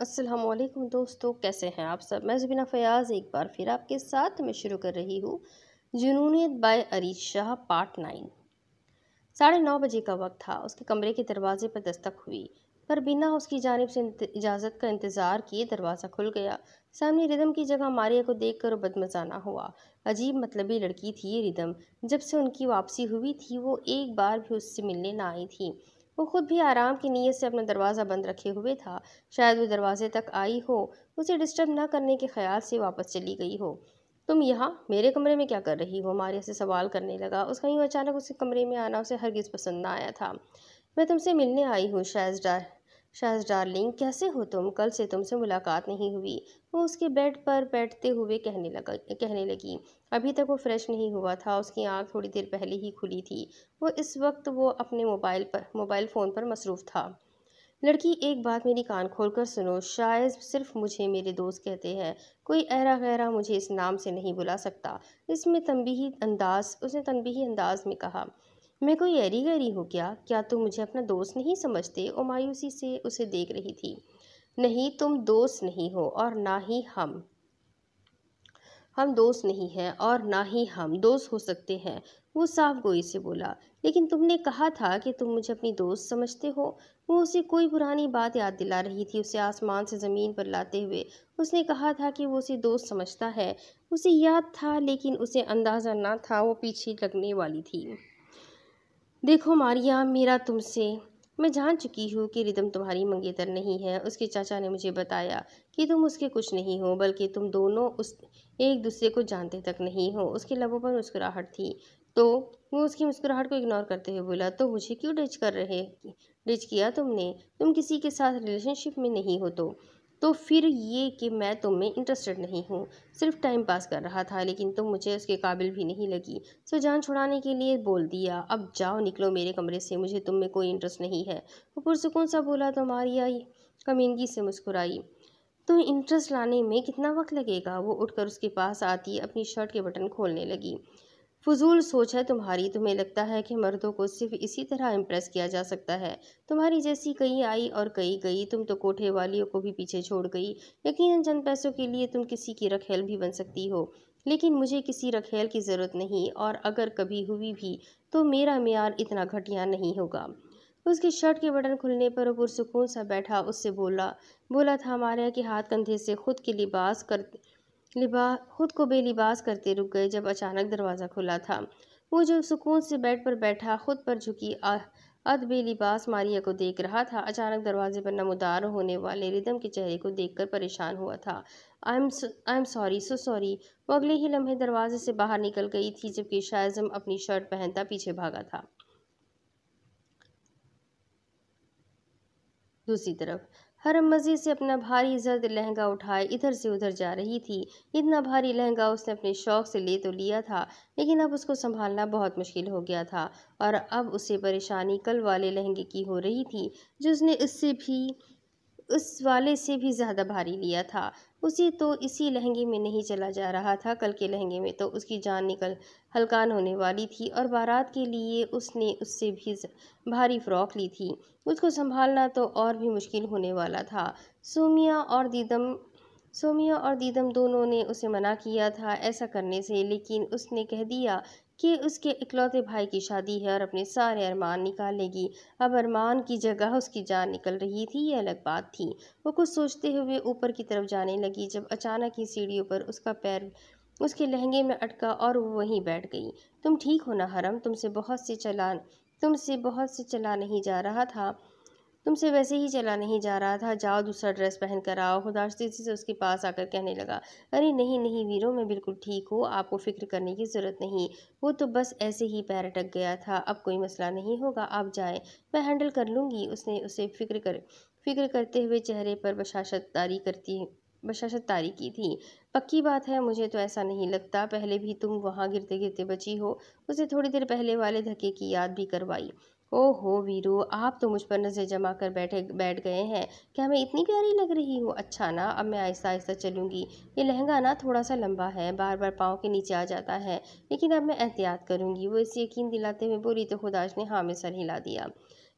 असलम दोस्तों कैसे हैं आप सब मैं जुबिना फ़याज़ एक बार फिर आपके साथ में शुरू कर रही हूँ Junooniyat by Areej Shah part nine साढ़े नौ बजे का वक्त था उसके कमरे के दरवाजे पर दस्तक हुई पर बिना उसकी जानब से इजाज़त का इंतज़ार किए दरवाज़ा खुल गया सामने रिदम की जगह मारिया को देख कर बदमजाना हुआ अजीब मतलबी लड़की थी रिदम जब से उनकी वापसी हुई थी वो एक बार भी उससे मिलने ना आई थी वो खुद भी आराम की नीयत से अपना दरवाज़ा बंद रखे हुए था शायद वो दरवाजे तक आई हो उसे डिस्टर्ब ना करने के ख्याल से वापस चली गई हो तुम यहाँ मेरे कमरे में क्या कर रही हो मारिया से सवाल करने लगा उसका यूँ अचानक उसके कमरे में आना उसे हरगिज़ पसंद ना आया था मैं तुमसे मिलने आई हूँ शायद डर शाज डार्लिंग कैसे हो तुम कल से तुमसे मुलाकात नहीं हुई वो उसके बेड पर बैठते हुए कहने लगा कहने लगी अभी तक वो फ्रेश नहीं हुआ था उसकी आंख थोड़ी देर पहले ही खुली थी वो इस वक्त वो अपने मोबाइल पर मोबाइल फ़ोन पर मसरूफ़ था लड़की एक बात मेरी कान खोल कर सुनो शायद सिर्फ मुझे मेरे दोस्त कहते हैं कोई अहरा गहरा मुझे इस नाम से नहीं बुला सकता इसमें तनबीही अंदाज उसने तनबीही अंदाज में कहा मैं कोई एरी गरी हूँ क्या क्या तुम मुझे अपना दोस्त नहीं समझते और मायूसी से उसे देख रही थी नहीं तुम दोस्त नहीं हो और ना ही हम हम दोस्त नहीं हैं और ना ही हम दोस्त हो सकते हैं वो साफ गोई से बोला लेकिन तुमने कहा था कि तुम मुझे अपनी दोस्त समझते हो वो उसे कोई पुरानी बात याद दिला रही थी उसे आसमान से ज़मीन पर लाते हुए उसने कहा था कि वो उसे दोस्त समझता है उसे याद था लेकिन उसे अंदाज़ा ना था वो पीछे लगने वाली थी देखो मारिया मेरा तुमसे मैं जान चुकी हूँ कि रिदम तुम्हारी मंगेतर नहीं है उसके चाचा ने मुझे बताया कि तुम उसके कुछ नहीं हो बल्कि तुम दोनों उस एक दूसरे को जानते तक नहीं हो उसके लबों पर मुस्कुराहट थी तो वो उसकी मुस्कुराहट को इग्नोर करते हुए बोला तो मुझे क्यों डिच कर रहे डिच किया तुमने तुम किसी के साथ रिलेशनशिप में नहीं हो तो तो फिर ये कि मैं तुम्हें इंटरेस्टेड नहीं हूँ सिर्फ टाइम पास कर रहा था लेकिन तुम मुझे उसके काबिल भी नहीं लगी सो तो जान छुड़ाने के लिए बोल दिया अब जाओ निकलो मेरे कमरे से मुझे तुम में कोई इंटरेस्ट नहीं है वो पुरसकून सा बोला तो मारिया कमीनगी से मुस्कुराई तो इंटरेस्ट लाने में कितना वक्त लगेगा वो उठकर उसके पास आती अपनी शर्ट के बटन खोलने लगी फजूल सोच है तुम्हारी तुम्हें लगता है कि मर्दों को सिर्फ इसी तरह इम्प्रेस किया जा सकता है तुम्हारी जैसी कई आई और कई गई तुम तो कोठे वालियों को भी पीछे छोड़ गई यकीनन चंद पैसों के लिए तुम किसी की रखेल भी बन सकती हो लेकिन मुझे किसी रखेल की ज़रूरत नहीं और अगर कभी हुई भी तो मेरा मैार इतना घटिया नहीं होगा उसकी शर्ट के बटन खुलने पर पुरसकून सा बैठा उससे बोला बोला था हमारे कि के हाथ कंधे से खुद के लिबास कर लिबा खुद को बेलिबास करते रुक गए जब अचानक दरवाज़ा खुला था वो जो सुकून से बेड पर बैठा खुद पर झुकी अद बेलिबास मारिया को देख रहा था अचानक दरवाजे पर नमदार होने वाले रिदम के चेहरे को देखकर परेशान हुआ था I am I am sorry so sorry वो अगले ही लम्हे दरवाजे से बाहर निकल गई थी जबकि शाहजम अपनी शर्ट पहनता पीछे भागा था दूसरी तरफ हर मज़े से अपना भारी जर्द लहंगा उठाए इधर से उधर जा रही थी इतना भारी लहंगा उसने अपने शौक से ले तो लिया था लेकिन अब उसको संभालना बहुत मुश्किल हो गया था और अब उसे परेशानी कल वाले लहंगे की हो रही थी जो उसने उससे भी उस वाले से भी ज़्यादा भारी लिया था उसे तो इसी लहंगे में नहीं चला जा रहा था कल के लहंगे में तो उसकी जान निकल हलकान होने वाली थी और बारात के लिए उसने उससे भी भारी फ्रॉक ली थी उसको संभालना तो और भी मुश्किल होने वाला था सोमिया और दीदम सोमिया और दीदम दोनों ने उसे मना किया था ऐसा करने से लेकिन उसने कह दिया कि उसके इकलौते भाई की शादी है और अपने सारे अरमान निकालेगी अब अरमान की जगह उसकी जान निकल रही थी ये अलग बात थी वो कुछ सोचते हुए ऊपर की तरफ जाने लगी जब अचानक ही सीढ़ियों पर उसका पैर उसके लहंगे में अटका और वो वहीं बैठ गई तुम ठीक हो ना हरम तुमसे बहुत से चला तुमसे बहुत से चला नहीं जा रहा था तुमसे वैसे ही चला नहीं जा रहा था जाओ दूसरा ड्रेस पहन कर आओ तेजी से उसके पास आकर कहने लगा अरे नहीं नहीं वीरों मैं बिल्कुल ठीक हूँ आपको फिक्र करने की ज़रूरत नहीं वो तो बस ऐसे ही पैर अटक गया था अब कोई मसला नहीं होगा आप जाएं मैं हैंडल कर लूँगी उसने उसे फिक्र कर फिक्र करते हुए चेहरे पर बशाशत तारी करती बशाशत तारी की थी पक्की बात है मुझे तो ऐसा नहीं लगता पहले भी तुम वहाँ गिरते गिरते बची हो उसे थोड़ी देर पहले वाले धक्के की याद भी करवाई ओहो वीरू आप तो मुझ पर नज़र जमा कर बैठे बैठ गए हैं क्या मैं इतनी प्यारी लग रही हूँ अच्छा ना अब मैं आहिस्ता आहिस्ता चलूँगी ये लहंगा ना थोड़ा सा लंबा है बार बार पाँव के नीचे आ जाता है लेकिन अब मैं एहतियात करूँगी वो इसे यकीन दिलाते हुए बोली तो खुदाश ने हाँ में सर हिला दिया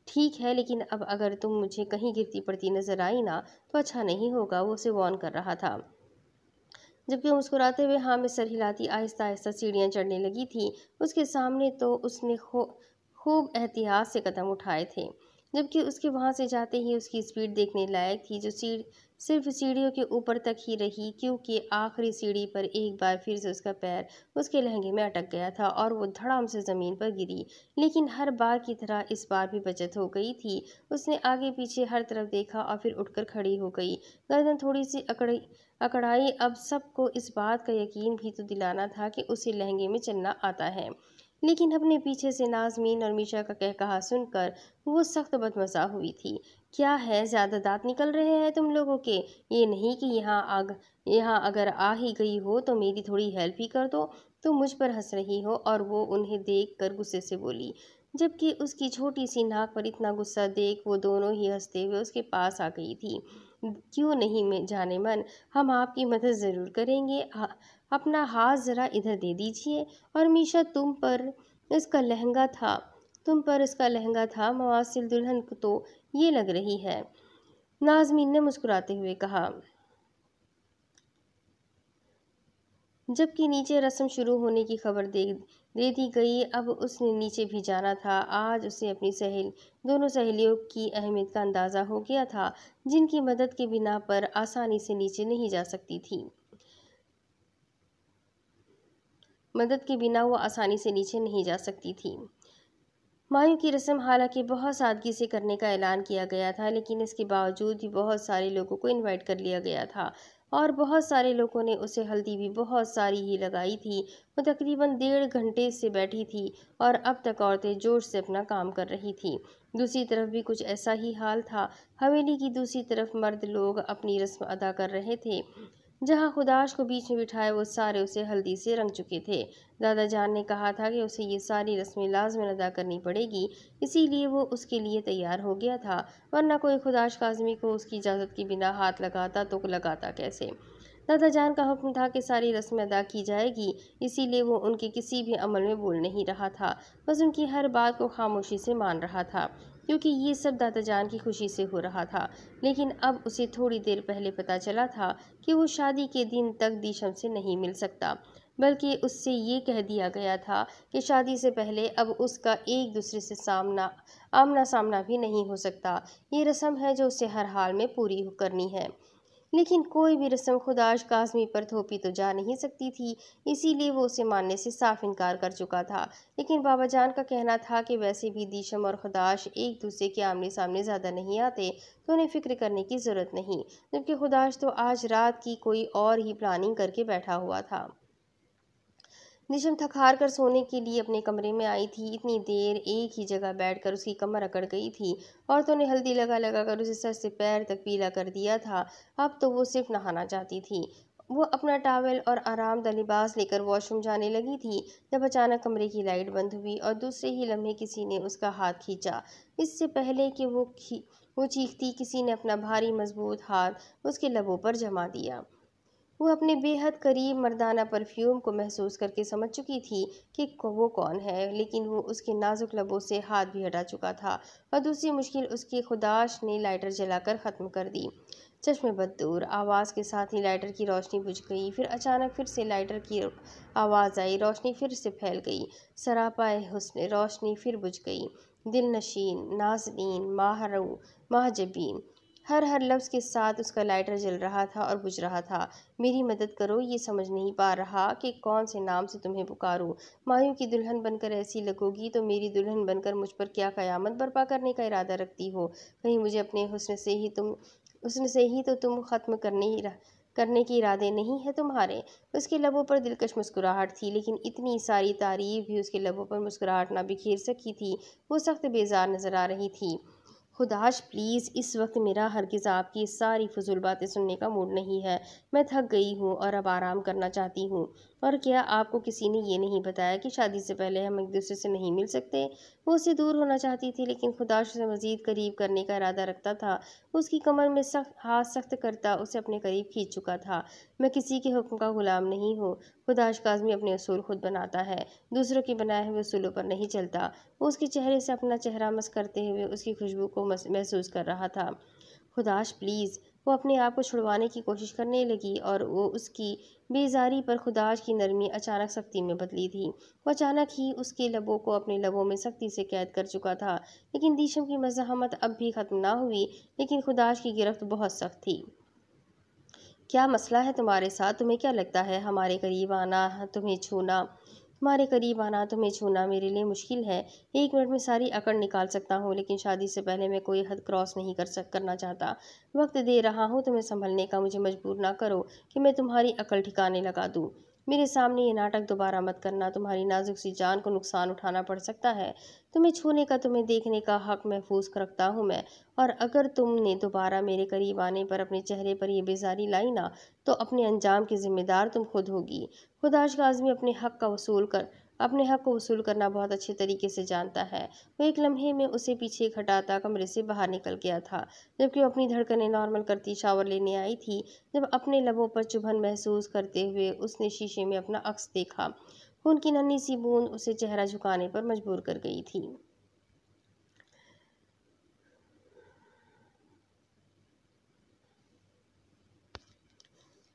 ठीक है लेकिन अब अगर तुम मुझे कहीं गिरती पड़ती नज़र आई ना तो अच्छा नहीं होगा वो उसे वॉन कर रहा था जबकि मुस्कुराते हुए हाँ में सर हिलाती आहिस्ता आहिस्ता सीढ़ियाँ चढ़ने लगी थी उसके सामने तो उसने खो खूब एहतियात से कदम उठाए थे जबकि उसके वहाँ से जाते ही उसकी स्पीड देखने लायक थी जो सीढ़ सिर्फ सीढ़ियों के ऊपर तक ही रही क्योंकि आखिरी सीढ़ी पर एक बार फिर से उसका पैर उसके लहंगे में अटक गया था और वो धड़ाम से ज़मीन पर गिरी लेकिन हर बार की तरह इस बार भी बचत हो गई थी उसने आगे पीछे हर तरफ देखा और फिर उठकर खड़ी हो गई गर्दन थोड़ी सी अकड़ी अकड़ाई अब सबको इस बात का यकीन भी तो दिलाना था कि उसे लहंगे में चलना आता है लेकिन अपने पीछे से नाजमीन और मीशा का कह कहा सुनकर वो सख्त बदमजा हुई थी क्या है ज़्यादा दांत निकल रहे हैं तुम लोगों के ये नहीं कि यहाँ आग यहाँ अगर आ ही गई हो तो मेरी थोड़ी हेल्प ही कर दो तो मुझ पर हंस रही हो और वो उन्हें देख कर गुस्से से बोली जबकि उसकी छोटी सी नाक पर इतना गुस्सा देख वो दोनों ही हंसते हुए उसके पास आ गई थी क्यों नहीं मैं जाने मन हम आपकी मदद ज़रूर करेंगे अपना हाथ ज़रा इधर दे दीजिए और मीशा तुम पर इसका लहंगा था तुम पर इसका लहंगा था मवासिल दुल्हन को तो ये लग रही है नाजमीन ने मुस्कुराते हुए कहा जबकि नीचे रस्म शुरू होने की खबर दे दे दी गई अब उसने नीचे भी जाना था आज उसे अपनी सहेल दोनों सहेलियों की अहमियत का अंदाज़ा हो गया था जिनकी मदद के बिना पर आसानी से नीचे नहीं जा सकती थी मदद के बिना वो आसानी से नीचे नहीं जा सकती थी मायू की रस्म हालांकि बहुत सादगी से करने का ऐलान किया गया था लेकिन इसके बावजूद भी बहुत सारे लोगों को इनवाइट कर लिया गया था और बहुत सारे लोगों ने उसे हल्दी भी बहुत सारी ही लगाई थी वो तकरीबन डेढ़ घंटे से बैठी थी और अब तक औरतें ज़ोर से अपना काम कर रही थी दूसरी तरफ भी कुछ ऐसा ही हाल था हवेली की दूसरी तरफ मर्द लोग अपनी रस्म अदा कर रहे थे जहाँ खुदाश को बीच में बिठाए वो सारे उसे हल्दी से रंग चुके थे दादा जान ने कहा था कि उसे ये सारी रस्में लाजमन अदा करनी पड़ेगी इसीलिए वो उसके लिए तैयार हो गया था वरना कोई खुदाश काजमी को उसकी इजाज़त के बिना हाथ लगाता तो लगाता कैसे दादा जान का हुक्म था कि सारी रस्में अदा की जाएगी इसीलिए वो उनके किसी भी अमल में बोल नहीं रहा था बस उनकी हर बात को खामोशी से मान रहा था क्योंकि ये सब दादा जान की खुशी से हो रहा था लेकिन अब उसे थोड़ी देर पहले पता चला था कि वो शादी के दिन तक दीशम से नहीं मिल सकता बल्कि उससे ये कह दिया गया था कि शादी से पहले अब उसका एक दूसरे से सामना आमना सामना भी नहीं हो सकता ये रस्म है जो उसे हर हाल में पूरी करनी है लेकिन कोई भी रस्म खुदाश काजमी पर थोपी तो जा नहीं सकती थी इसीलिए वो उसे मानने से साफ इनकार कर चुका था लेकिन बाबा जान का कहना था कि वैसे भी दीशम और खुदाश एक दूसरे के आमने सामने ज़्यादा नहीं आते तो उन्हें फ़िक्र करने की ज़रूरत नहीं जबकि खुदाश तो आज रात की कोई और ही प्लानिंग करके बैठा हुआ था निशम थक हार कर सोने के लिए अपने कमरे में आई थी इतनी देर एक ही जगह बैठकर उसकी कमर अकड़ गई थी औरतों ने हल्दी लगा लगा कर उसे सर से पैर तक पीला कर दिया था अब तो वो सिर्फ नहाना चाहती थी वो अपना टावल और आरामदा लिबास लेकर वॉशरूम जाने लगी थी जब अचानक कमरे की लाइट बंद हुई और दूसरे ही लम्हे किसी ने उसका हाथ खींचा इससे पहले कि वो खी वो चीखती किसी ने अपना भारी मजबूत हाथ उसके लबों पर जमा दिया वो अपने बेहद करीब मर्दाना परफ्यूम को महसूस करके समझ चुकी थी कि वो कौन है लेकिन वो उसके नाजुक लबों से हाथ भी हटा चुका था और दूसरी मुश्किल उसकी खुदाश ने लाइटर जलाकर ख़त्म कर दी चश्मे बदूर आवाज़ के साथ ही लाइटर की रोशनी बुझ गई फिर अचानक फिर से लाइटर की आवाज़ आई रोशनी फिर से फैल गई सरापाए हुसन रोशनी फिर बुझ गई दिल नशीन नाजनीन माहरू महाजबीन हर हर लफ्ज़ के साथ उसका लाइटर जल रहा था और बुझ रहा था मेरी मदद करो ये समझ नहीं पा रहा कि कौन से नाम से तुम्हें पुकारूं मायों की दुल्हन बनकर ऐसी लगोगी तो मेरी दुल्हन बनकर मुझ पर क्या क़यामत बर्पा करने का इरादा रखती हो कहीं मुझे अपने हुसन से ही तुम हुसन से ही तो तुम ख़त्म करने ही रह करने के इरादे नहीं है तुम्हारे उसके लबों पर दिलकश मुस्कुराहट थी लेकिन इतनी सारी तारीफ भी उसके लबों पर मुस्कुराहट ना बिखेर सकी थी वो सख्त बेजार नज़र आ रही थी खुदाश प्लीज़ इस वक्त मेरा हरगिज़ आपकी सारी फजूल बातें सुनने का मूड नहीं है मैं थक गई हूँ और अब आराम करना चाहती हूँ और क्या आपको किसी ने ये नहीं बताया कि शादी से पहले हम एक दूसरे से नहीं मिल सकते वो उसे दूर होना चाहती थी लेकिन खुदा उसे मज़ीद करीब करने का इरादा रखता था उसकी कमर में सख्त हाथ सख्त करता उसे अपने करीब खींच चुका था मैं किसी के हुक्म का ग़ुलाम नहीं हूँ खुदाश काजमी अपने असूल खुद बनाता है दूसरों के बनाए हुए असूलों पर नहीं चलता वो उसके चेहरे से अपना चेहरा मस करते हुए उसकी खुशबू को महसूस कर रहा था खुदाश प्लीज़ वो अपने आप को छुड़वाने की कोशिश करने लगी और वो उसकी बेजारी पर खुदाज की नरमी अचानक सख्ती में बदली थी वो अचानक ही उसके लबों को अपने लबों में सख्ती से कैद कर चुका था लेकिन दीशम की मजामत अब भी ख़त्म ना हुई लेकिन खुदाज की गिरफ्त बहुत सख्त थी क्या मसला है तुम्हारे साथ तुम्हें क्या लगता है हमारे करीब आना तुम्हें छूना तुम्हारे करीब आना तुम्हें छूना मेरे लिए मुश्किल है एक मिनट में सारी अकड़ निकाल सकता हूँ लेकिन शादी से पहले मैं कोई हद क्रॉस नहीं कर सक करना चाहता वक्त दे रहा हूँ तुम्हें संभलने का मुझे मजबूर ना करो कि मैं तुम्हारी अकल ठिकाने लगा दूँ मेरे सामने ये नाटक दोबारा मत करना तुम्हारी नाजुक सी जान को नुकसान उठाना पड़ सकता है तुम्हें छूने का तुम्हें देखने का हक महफूज रखता हूँ मैं और अगर तुमने दोबारा मेरे करीब आने पर अपने चेहरे पर ये बेजारी लाई ना तो अपने अंजाम की जिम्मेदार तुम खुद होगी खुदाश काजमी अपने हक का वसूल कर अपने हक को वसूल करना बहुत अच्छे तरीके से जानता है वो एक लम्हे में उसे पीछे घटाता कमरे से बाहर निकल गया था जबकि वो अपनी धड़कनें नॉर्मल करती शावर लेने आई थी जब अपने लबों पर चुभन महसूस करते हुए उसने शीशे में अपना अक्स देखा खून की नन्ही सी बूंद उसे चेहरा झुकाने पर मजबूर कर गई थी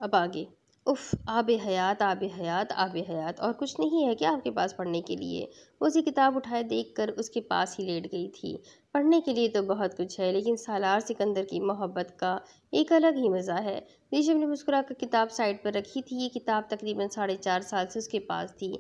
अब आगे उफ़ आब हयात आब हयात आब हयात और कुछ नहीं है क्या आपके पास पढ़ने के लिए उसी किताब उठाए देखकर उसके पास ही लेट गई थी पढ़ने के लिए तो बहुत कुछ है लेकिन सालार सिकंदर की मोहब्बत का एक अलग ही मज़ा है ऋषभ ने मुस्कुरा कर किताब साइड पर रखी थी ये किताब तकरीबन साढ़े चार साल से उसके पास थी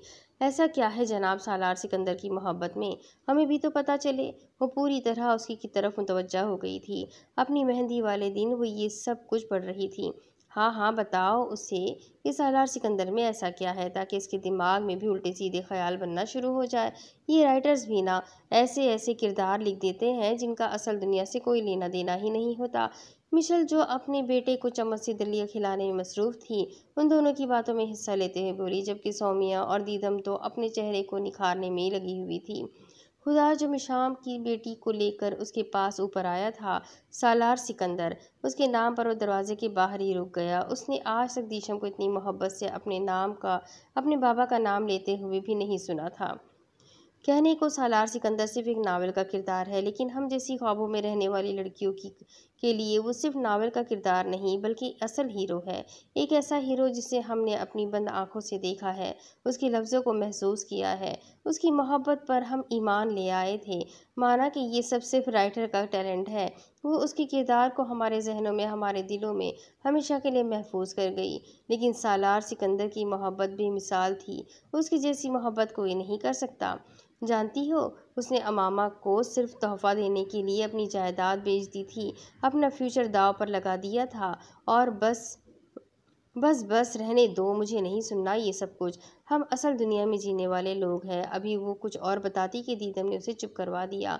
ऐसा क्या है जनाब सालार सिकंदर की मोहब्बत में हमें भी तो पता चले वो पूरी तरह उसकी की तरफ मुतवजा हो गई थी अपनी मेहंदी वाले दिन वो ये सब कुछ पढ़ रही थी हाँ हाँ बताओ उसे कि सालार सिकंदर में ऐसा क्या है ताकि इसके दिमाग में भी उल्टे सीधे ख्याल बनना शुरू हो जाए ये राइटर्स भी ना ऐसे ऐसे किरदार लिख देते हैं जिनका असल दुनिया से कोई लेना देना ही नहीं होता मिशल जो अपने बेटे को चम्मच से दलिया खिलाने में मसरूफ़ थी उन दोनों की बातों में हिस्सा लेते हुए बोली जबकि सौमिया और दीदम तो अपने चेहरे को निखारने में लगी हुई थी खुदा जो शाम की बेटी को लेकर उसके पास ऊपर आया था सालार सिकंदर उसके नाम पर वो दरवाजे के बाहर ही रुक गया उसने आज तक दीशम को इतनी मोहब्बत से अपने नाम का अपने बाबा का नाम लेते हुए भी नहीं सुना था कहने को सालार सिकंदर सिर्फ एक नावल का किरदार है लेकिन हम जैसी ख्वाबों में रहने वाली लड़कियों की के लिए वो सिर्फ नावल का किरदार नहीं बल्कि असल हीरो है एक ऐसा हीरो जिसे हमने अपनी बंद आंखों से देखा है उसके लफ्ज़ों को महसूस किया है उसकी मोहब्बत पर हम ईमान ले आए थे माना कि ये सब सिर्फ राइटर का टैलेंट है वो उसके किरदार को हमारे जहनों में हमारे दिलों में हमेशा के लिए महफूज कर गई लेकिन सालार सिकंदर की मोहब्बत भी मिसाल थी उसकी जैसी मोहब्बत कोई नहीं कर सकता जानती हो उसने अमामा को सिर्फ तोहफ़ा देने के लिए अपनी जायदाद बेच दी थी अपना फ्यूचर दाव पर लगा दिया था और बस बस बस रहने दो मुझे नहीं सुनना ये सब कुछ हम असल दुनिया में जीने वाले लोग हैं अभी वो कुछ और बताती कि दीदम ने उसे चुप करवा दिया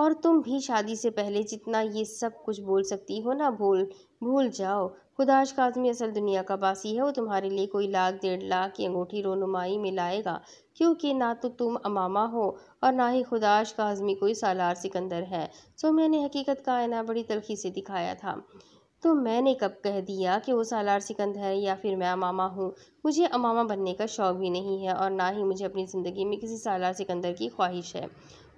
और तुम भी शादी से पहले जितना ये सब कुछ बोल सकती हो ना भूल भूल जाओ खुदाश काजमी असल दुनिया का बासी है वो तुम्हारे लिए कोई लाख डेढ़ लाख की अंगूठी रोनुमाई में लाएगा क्योंकि ना तो तुम अमामा हो और ना ही खुदाश काजमी कोई सालार सिकंदर है सो तो मैंने हकीकत का आयना बड़ी तलखी से दिखाया था तो मैंने कब कह दिया कि वो सालार सिकंद है या फिर मैं अमामा हूँ मुझे अमामा बनने का शौक़ भी नहीं है और ना ही मुझे अपनी ज़िंदगी में किसी सालार सिकंदर की ख्वाहिश है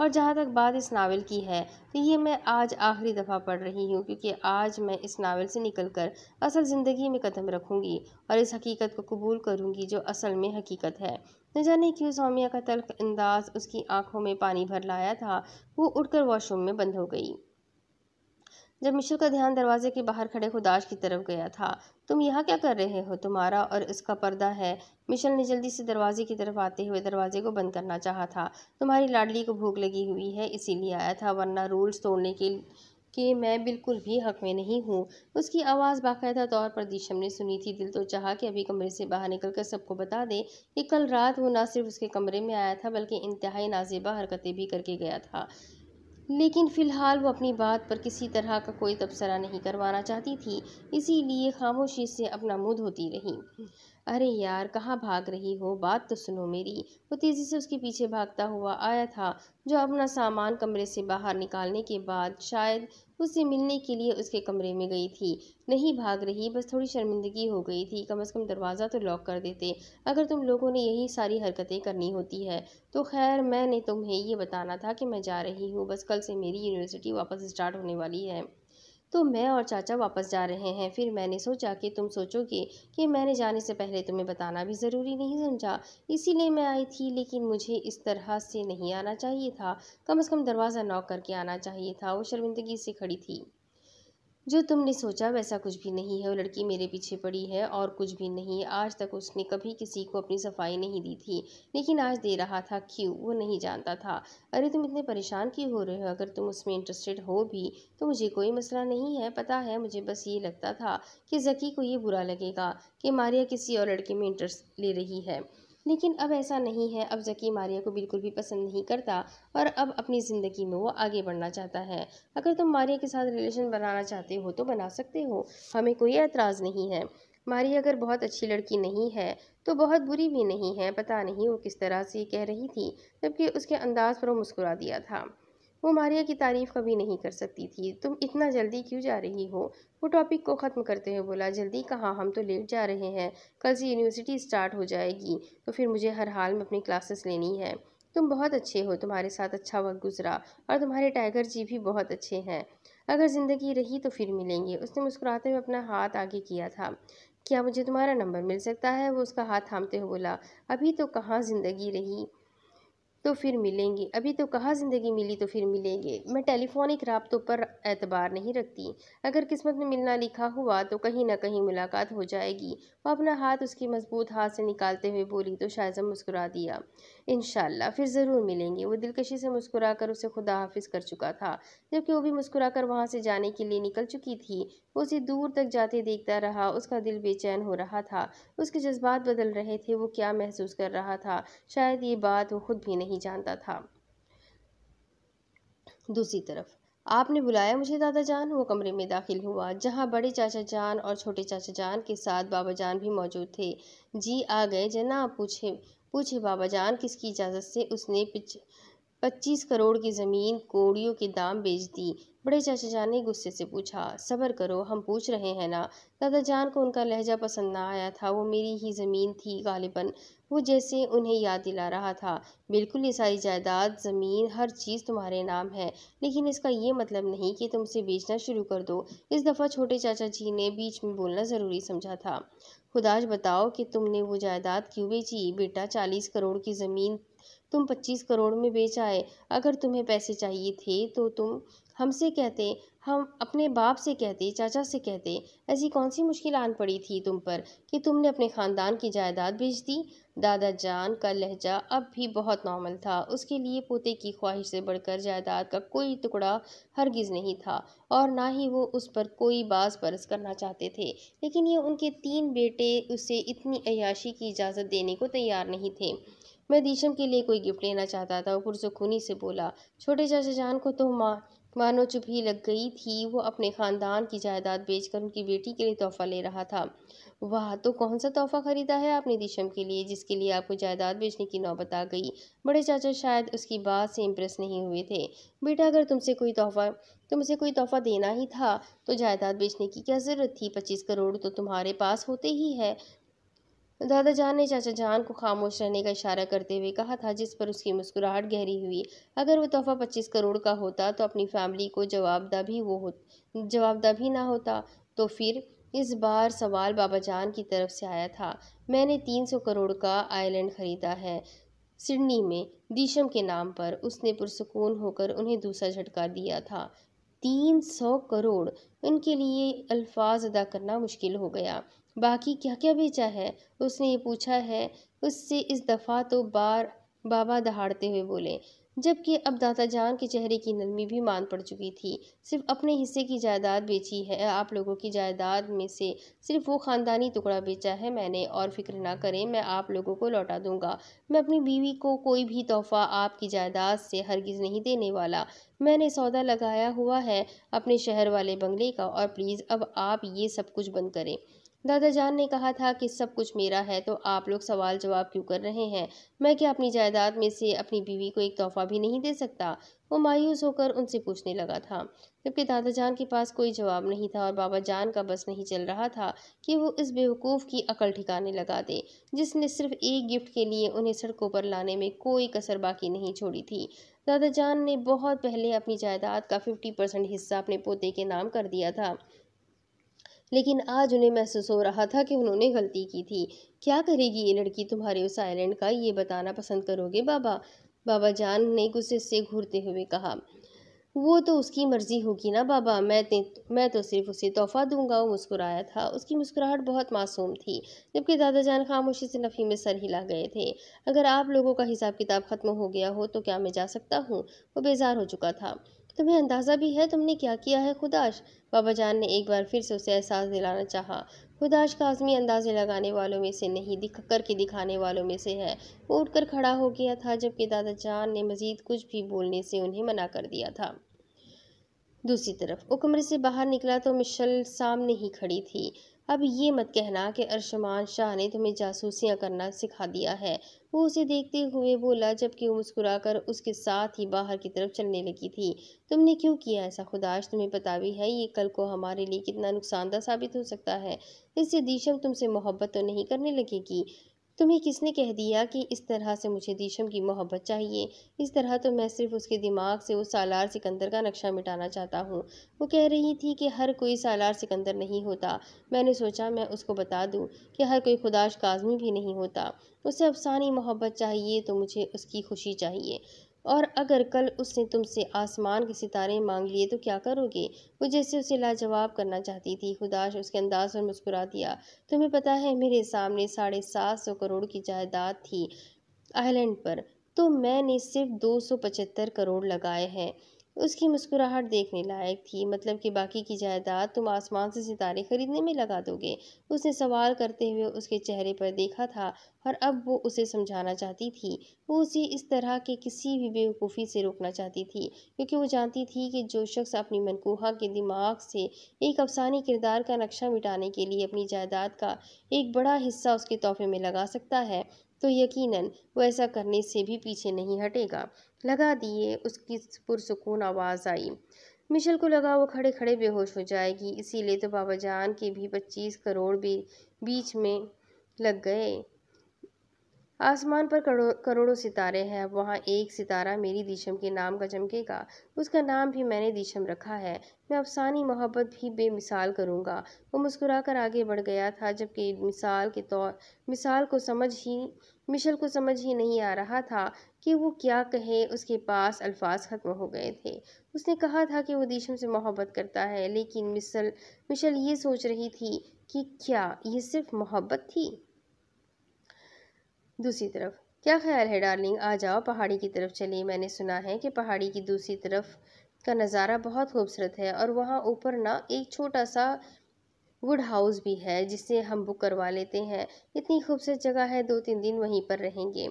और जहाँ तक बात इस नावल की है तो ये मैं आज आखिरी दफ़ा पढ़ रही हूँ क्योंकि आज मैं इस नावल से निकलकर असल ज़िंदगी में कदम रखूँगी और इस हकीकत को कबूल करूँगी जो असल में हकीकत है न जाने क्यों सौमिया का तल्ख अंदाज उसकी आंखों में पानी भर लाया था वो उठकर वॉशरूम में बंद हो गई जब मिशेल का ध्यान दरवाजे के बाहर खड़े खुदाश की तरफ गया था तुम यहाँ क्या कर रहे हो तुम्हारा और इसका पर्दा है मिशेल ने जल्दी से दरवाजे की तरफ आते हुए दरवाजे को बंद करना चाहा था तुम्हारी लाडली को भूख लगी हुई है इसीलिए आया था वरना रूल्स तोड़ने के कि मैं बिल्कुल भी हक में नहीं हूँ उसकी आवाज़ बाकायदा तौर पर दीशम ने सुनी थी दिल तो चाहा कि अभी कमरे से बाहर निकलकर सबको बता दे कि कल रात वो ना सिर्फ उसके कमरे में आया था बल्कि इंतहाई नाजेबा हरकतें भी करके गया था लेकिन फ़िलहाल वो अपनी बात पर किसी तरह का कोई तबसरा नहीं करवाना चाहती थी इसीलिए खामोशी से अपना मुंह धोती रही अरे यार कहाँ भाग रही हो बात तो सुनो मेरी वो तेज़ी से उसके पीछे भागता हुआ आया था जो अपना सामान कमरे से बाहर निकालने के बाद शायद उससे मिलने के लिए उसके कमरे में गई थी नहीं भाग रही बस थोड़ी शर्मिंदगी हो गई थी कम अज़ कम दरवाज़ा तो लॉक कर देते अगर तुम लोगों ने यही सारी हरकतें करनी होती है तो खैर मैंने तुम्हें ये बताना था कि मैं जा रही हूँ बस कल से मेरी यूनिवर्सिटी वापस स्टार्ट होने वाली है तो मैं और चाचा वापस जा रहे हैं फिर मैंने सोचा कि तुम सोचोगे कि मैंने जाने से पहले तुम्हें बताना भी ज़रूरी नहीं समझा इसीलिए मैं आई थी लेकिन मुझे इस तरह से नहीं आना चाहिए था कम से कम दरवाज़ा नॉक करके आना चाहिए था वो शर्मिंदगी से खड़ी थी जो तुमने सोचा वैसा कुछ भी नहीं है वो लड़की मेरे पीछे पड़ी है और कुछ भी नहीं आज तक उसने कभी किसी को अपनी सफाई नहीं दी थी लेकिन आज दे रहा था क्यों वो नहीं जानता था अरे तुम इतने परेशान क्यों हो रहे हो अगर तुम उसमें इंटरेस्टेड हो भी तो मुझे कोई मसला नहीं है पता है मुझे बस ये लगता था कि जकी को ये बुरा लगेगा कि मारिया किसी और लड़के में इंटरेस्ट ले रही है लेकिन अब ऐसा नहीं है अब जकी मारिया को बिल्कुल भी पसंद नहीं करता और अब अपनी ज़िंदगी में वो आगे बढ़ना चाहता है अगर तुम मारिया के साथ रिलेशन बनाना चाहते हो तो बना सकते हो हमें कोई एतराज़ नहीं है मारिया अगर बहुत अच्छी लड़की नहीं है तो बहुत बुरी भी नहीं है पता नहीं वो किस तरह से कह रही थी जबकि उसके अंदाज़ पर वो मुस्कुरा दिया था वो मारिया की तारीफ कभी नहीं कर सकती थी तुम इतना जल्दी क्यों जा रही हो वो टॉपिक को ख़त्म करते हुए बोला जल्दी कहाँ हम तो लेट जा रहे हैं कल से यूनिवर्सिटी स्टार्ट हो जाएगी तो फिर मुझे हर हाल में अपनी क्लासेस लेनी है तुम बहुत अच्छे हो तुम्हारे साथ अच्छा वक्त गुजरा और तुम्हारे टाइगर जी भी बहुत अच्छे हैं अगर ज़िंदगी रही तो फिर मिलेंगे उसने मुस्कुराते हुए अपना हाथ आगे किया था क्या मुझे तुम्हारा नंबर मिल सकता है वो उसका हाथ थामते हुए बोला अभी तो कहाँ ज़िंदगी रही तो फिर मिलेंगे अभी तो कहाँ ज़िंदगी मिली तो फिर मिलेंगे मैं टेलीफोनिक रबतों पर एतबार नहीं रखती अगर किस्मत में मिलना लिखा हुआ तो कहीं ना कहीं मुलाकात हो जाएगी वह अपना हाथ उसके मजबूत हाथ से निकालते हुए बोली तो शायजम मुस्कुरा दिया इन फिर ज़रूर मिलेंगे वो दिलकशी से मुस्कुरा कर उसे खुदा हाफिज़ कर चुका था जबकि वो भी मुस्कुरा कर वहाँ से जाने के लिए निकल चुकी थी वो उसे दूर तक जाते देखता रहा उसका दिल बेचैन हो रहा था उसके जज्बात बदल रहे थे वो क्या महसूस कर रहा था शायद ये बात वो खुद भी नहीं जानता था दूसरी तरफ आपने बुलाया मुझे दादा जान वो कमरे में दाखिल हुआ जहाँ बड़े चाचा जान और छोटे चाचा जान के साथ बाबा जान भी मौजूद थे जी आ गए जनाब पूछे पूछे बाबा जान किसकी इजाज़त से उसने पिछ पच्चीस करोड़ की ज़मीन कोड़ियों के दाम बेच दी बड़े चाचा जान ने गुस्से से पूछा सब्र करो हम पूछ रहे हैं ना दादा जान को उनका लहजा पसंद ना आया था वो मेरी ही ज़मीन थी गालिबन वो जैसे उन्हें याद दिला रहा था बिल्कुल ये सारी जायदाद ज़मीन हर चीज़ तुम्हारे नाम है लेकिन इसका ये मतलब नहीं कि तुम उसे बेचना शुरू कर दो इस दफ़ा छोटे चाचा जी ने बीच में बोलना ज़रूरी समझा था खुदाज बताओ कि तुमने वो जायदाद क्यों बेची बेटा चालीस करोड़ की ज़मीन तुम पच्चीस करोड़ में बेच आए अगर तुम्हें पैसे चाहिए थे तो तुम हमसे कहते हम अपने बाप से कहते चाचा से कहते ऐसी कौन सी मुश्किल आन पड़ी थी तुम पर कि तुमने अपने ख़ानदान की जायदाद बेच दी दादा जान का लहजा अब भी बहुत नॉर्मल था उसके लिए पोते की ख्वाहिश से बढ़कर जायदाद का कोई टुकड़ा हरगिज़ नहीं था और ना ही वो उस पर कोई बाज बरस करना चाहते थे लेकिन ये उनके तीन बेटे उसे इतनी अयाशी की इजाज़त देने को तैयार नहीं थे मैं दीशम के लिए कोई गिफ्ट लेना चाहता था वो पुरसकूनी से बोला छोटे चाचा जान को तो माँ मानो चुप ही लग गई थी वो अपने ख़ानदान की जायदाद बेचकर उनकी बेटी के लिए तोहफ़ा ले रहा था वाह तो कौन सा तोहफ़ा ख़रीदा है आपने दिशम के लिए जिसके लिए आपको जायदाद बेचने की नौबत आ गई बड़े चाचा शायद उसकी बात से इम्प्रेस नहीं हुए थे बेटा अगर तुमसे कोई तोहफ़ा तुमसे कोई तोहफ़ा देना ही था तो जायदाद बेचने की क्या ज़रूरत थी पच्चीस करोड़ तो तुम्हारे पास होते ही है दादा जान ने चाचा जान को खामोश रहने का इशारा करते हुए कहा था जिस पर उसकी मुस्कुराहट गहरी हुई अगर वो तोहफा पच्चीस करोड़ का होता तो अपनी फैमिली को जवाबदा भी वो हो जवाबदा भी ना होता तो फिर इस बार सवाल बाबा जान की तरफ से आया था मैंने तीन सौ करोड़ का आइलैंड खरीदा है सिडनी में दीशम के नाम पर उसने पुरसकून होकर उन्हें दूसरा झटका दिया था तीन सौ करोड़ उनके लिए अल्फाज अदा करना मुश्किल हो गया बाकी क्या क्या बेचा है उसने ये पूछा है उससे इस दफ़ा तो बार बाबा दहाड़ते हुए बोले जबकि अब दाता जान के चेहरे की नरमी भी मान पड़ चुकी थी सिर्फ अपने हिस्से की जायदाद बेची है आप लोगों की जायदाद में से सिर्फ वो ख़ानदानी टुकड़ा बेचा है मैंने और फिक्र ना करें मैं आप लोगों को लौटा दूंगा मैं अपनी बीवी को कोई भी तोहफ़ा आपकी जायदाद से हरगिज़ नहीं देने वाला मैंने सौदा लगाया हुआ है अपने शहर वाले बंगले का और प्लीज़ अब आप ये सब कुछ बंद करें दादा जान ने कहा था कि सब कुछ मेरा है तो आप लोग सवाल जवाब क्यों कर रहे हैं मैं क्या अपनी जायदाद में से अपनी बीवी को एक तोहफा भी नहीं दे सकता वो मायूस होकर उनसे पूछने लगा था जबकि दादा जान के पास कोई जवाब नहीं था और बाबा जान का बस नहीं चल रहा था कि वो इस बेवकूफ़ की अकल ठिकाने लगा दे जिसने सिर्फ एक गिफ्ट के लिए उन्हें सड़कों पर लाने में कोई कसर बाकी नहीं छोड़ी थी दादा जान ने बहुत पहले अपनी जायदाद का फिफ्टी परसेंट हिस्सा अपने पोते के नाम कर दिया था लेकिन आज उन्हें महसूस हो रहा था कि उन्होंने गलती की थी क्या करेगी ये लड़की तुम्हारे उस आइलैंड का ये बताना पसंद करोगे बाबा बाबा जान ने गुस्से से घूरते हुए कहा वो तो उसकी मर्जी होगी ना बाबा मैं ते, मैं तो सिर्फ उसे तोहफा दूंगा वो मुस्कुराया था उसकी मुस्कुराहट बहुत मासूम थी जबकि दादा जान खामोशी से नफ़ी में सर हिला गए थे अगर आप लोगों का हिसाब किताब ख़त्म हो गया हो तो क्या मैं जा सकता हूँ वो बेजार हो चुका था तुम्हें अंदाज़ा भी है तुमने क्या किया है खुदाश बाबा जान ने एक बार फिर से उसे एहसास दिलाना चाहा खुदाश का आज़मी अंदाज़े लगाने वालों में से नहीं दिख करके दिखाने वालों में से है वो उठकर खड़ा हो गया था जबकि दादा जान ने मज़ीद कुछ भी बोलने से उन्हें मना कर दिया था दूसरी तरफ वो कमरे से बाहर निकला तो मिशल सामने ही खड़ी थी अब ये मत कहना कि अरशमान शाह ने तुम्हें जासूसियाँ करना सिखा दिया है वो उसे देखते हुए बोला जबकि वो मुस्कुराकर उसके साथ ही बाहर की तरफ चलने लगी थी तुमने क्यों किया ऐसा खुदाश तुम्हें पता भी है ये कल को हमारे लिए कितना नुकसानदा साबित हो सकता है इससे दीशम तुमसे मोहब्बत तो नहीं करने लगेगी तुम्हें किसने कह दिया कि इस तरह से मुझे दीशम की मोहब्बत चाहिए इस तरह तो मैं सिर्फ उसके दिमाग से उस सालार सिकंदर का नक्शा मिटाना चाहता हूँ वो कह रही थी कि हर कोई सालार सिकंदर नहीं होता मैंने सोचा मैं उसको बता दूँ कि हर कोई खुदाश काजमी भी नहीं होता उसे अफसानी मोहब्बत चाहिए तो मुझे उसकी खुशी चाहिए और अगर कल उसने तुमसे आसमान के सितारे मांग लिए तो क्या करोगे वो जैसे उसे लाजवाब करना चाहती थी खुदाश उसके अंदाज और मुस्कुरा दिया तुम्हें पता है मेरे सामने साढ़े सात सौ करोड़ की जायदाद थी आइलैंड पर तो मैंने सिर्फ दो सौ पचहत्तर करोड़ लगाए हैं उसकी मुस्कुराहट देखने लायक थी मतलब कि बाकी की जायदाद तुम आसमान से सितारे खरीदने में लगा दोगे उसने सवाल करते हुए उसके चेहरे पर देखा था और अब वो उसे समझाना चाहती थी वो उसे इस तरह के किसी भी बेवकूफ़ी से रोकना चाहती थी क्योंकि वो जानती थी कि जो शख्स अपनी मनकूहा के दिमाग से एक अफसानी किरदार का नक्शा मिटाने के लिए अपनी जायदाद का एक बड़ा हिस्सा उसके तोहफे में लगा सकता है तो यकीनन वो ऐसा करने से भी पीछे नहीं हटेगा लगा दिए उसकी पुरसकून आवाज़ आई मिशेल को लगा वो खड़े खड़े बेहोश हो जाएगी इसीलिए तो बाबा जान के भी पच्चीस करोड़ भी बीच में लग गए आसमान पर करो, करोड़ों सितारे हैं अब वहाँ एक सितारा मेरी दिशम के नाम का चमकेगा उसका नाम भी मैंने दिशम रखा है मैं अफसानी मोहब्बत भी बेमिसाल करूँगा वो मुस्कुराकर आगे बढ़ गया था जबकि मिसाल के तौर मिसाल को समझ ही मिशेल को समझ ही नहीं आ रहा था कि वो क्या कहे उसके पास अल्फाज ख़त्म हो गए थे उसने कहा था कि वो दीशम से मोहब्बत करता है लेकिन मिसल मिशल ये सोच रही थी कि क्या ये सिर्फ मोहब्बत थी दूसरी तरफ क्या ख्याल है डार्लिंग आ जाओ पहाड़ी की तरफ चले मैंने सुना है कि पहाड़ी की दूसरी तरफ का नज़ारा बहुत खूबसूरत है और वहाँ ऊपर ना एक छोटा सा वुड हाउस भी है जिसे हम बुक करवा लेते हैं इतनी खूबसूरत जगह है दो तीन दिन वहीं पर रहेंगे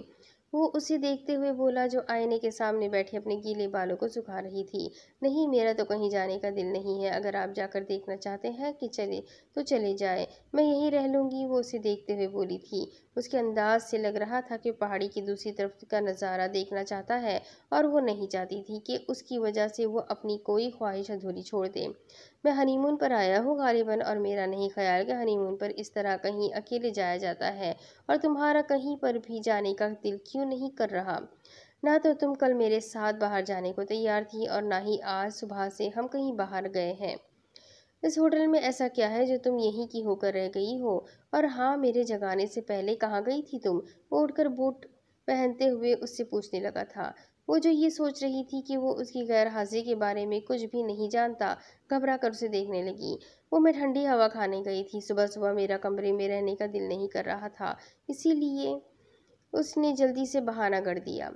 वो उसे देखते हुए बोला जो आईने के सामने बैठे अपने गीले बालों को सुखा रही थी नहीं मेरा तो कहीं जाने का दिल नहीं है अगर आप जाकर देखना चाहते हैं कि चले तो चले जाए मैं यहीं रह लूँगी वो उसे देखते हुए बोली थी उसके अंदाज से लग रहा था कि पहाड़ी की दूसरी तरफ का नज़ारा देखना चाहता है और वो नहीं चाहती थी कि उसकी वजह से वो अपनी कोई ख्वाहिश अधूरी छोड़ दे मैं हनीमून पर आया हूँ गालिबा और मेरा नहीं ख्याल कि हनीमून पर इस तरह कहीं अकेले जाया जाता है और तुम्हारा कहीं पर भी जाने का दिल क्यों नहीं कर रहा ना तो तुम कल मेरे साथ बाहर जाने को तैयार थी और ना ही आज सुबह से हम कहीं बाहर गए हैं इस होटल में ऐसा क्या है जो तुम यहीं की होकर रह गई हो और हाँ मेरे जगाने से पहले कहाँ गई थी तुम वो उठकर बूट पहनते हुए उससे पूछने लगा था वो जो ये सोच रही थी कि वो उसकी गैर हाजिरी के बारे में कुछ भी नहीं जानता घबरा कर उसे देखने लगी वो मैं ठंडी हवा खाने गई थी सुबह सुबह मेरा कमरे में रहने का दिल नहीं कर रहा था इसीलिए उसने जल्दी से बहाना कर दिया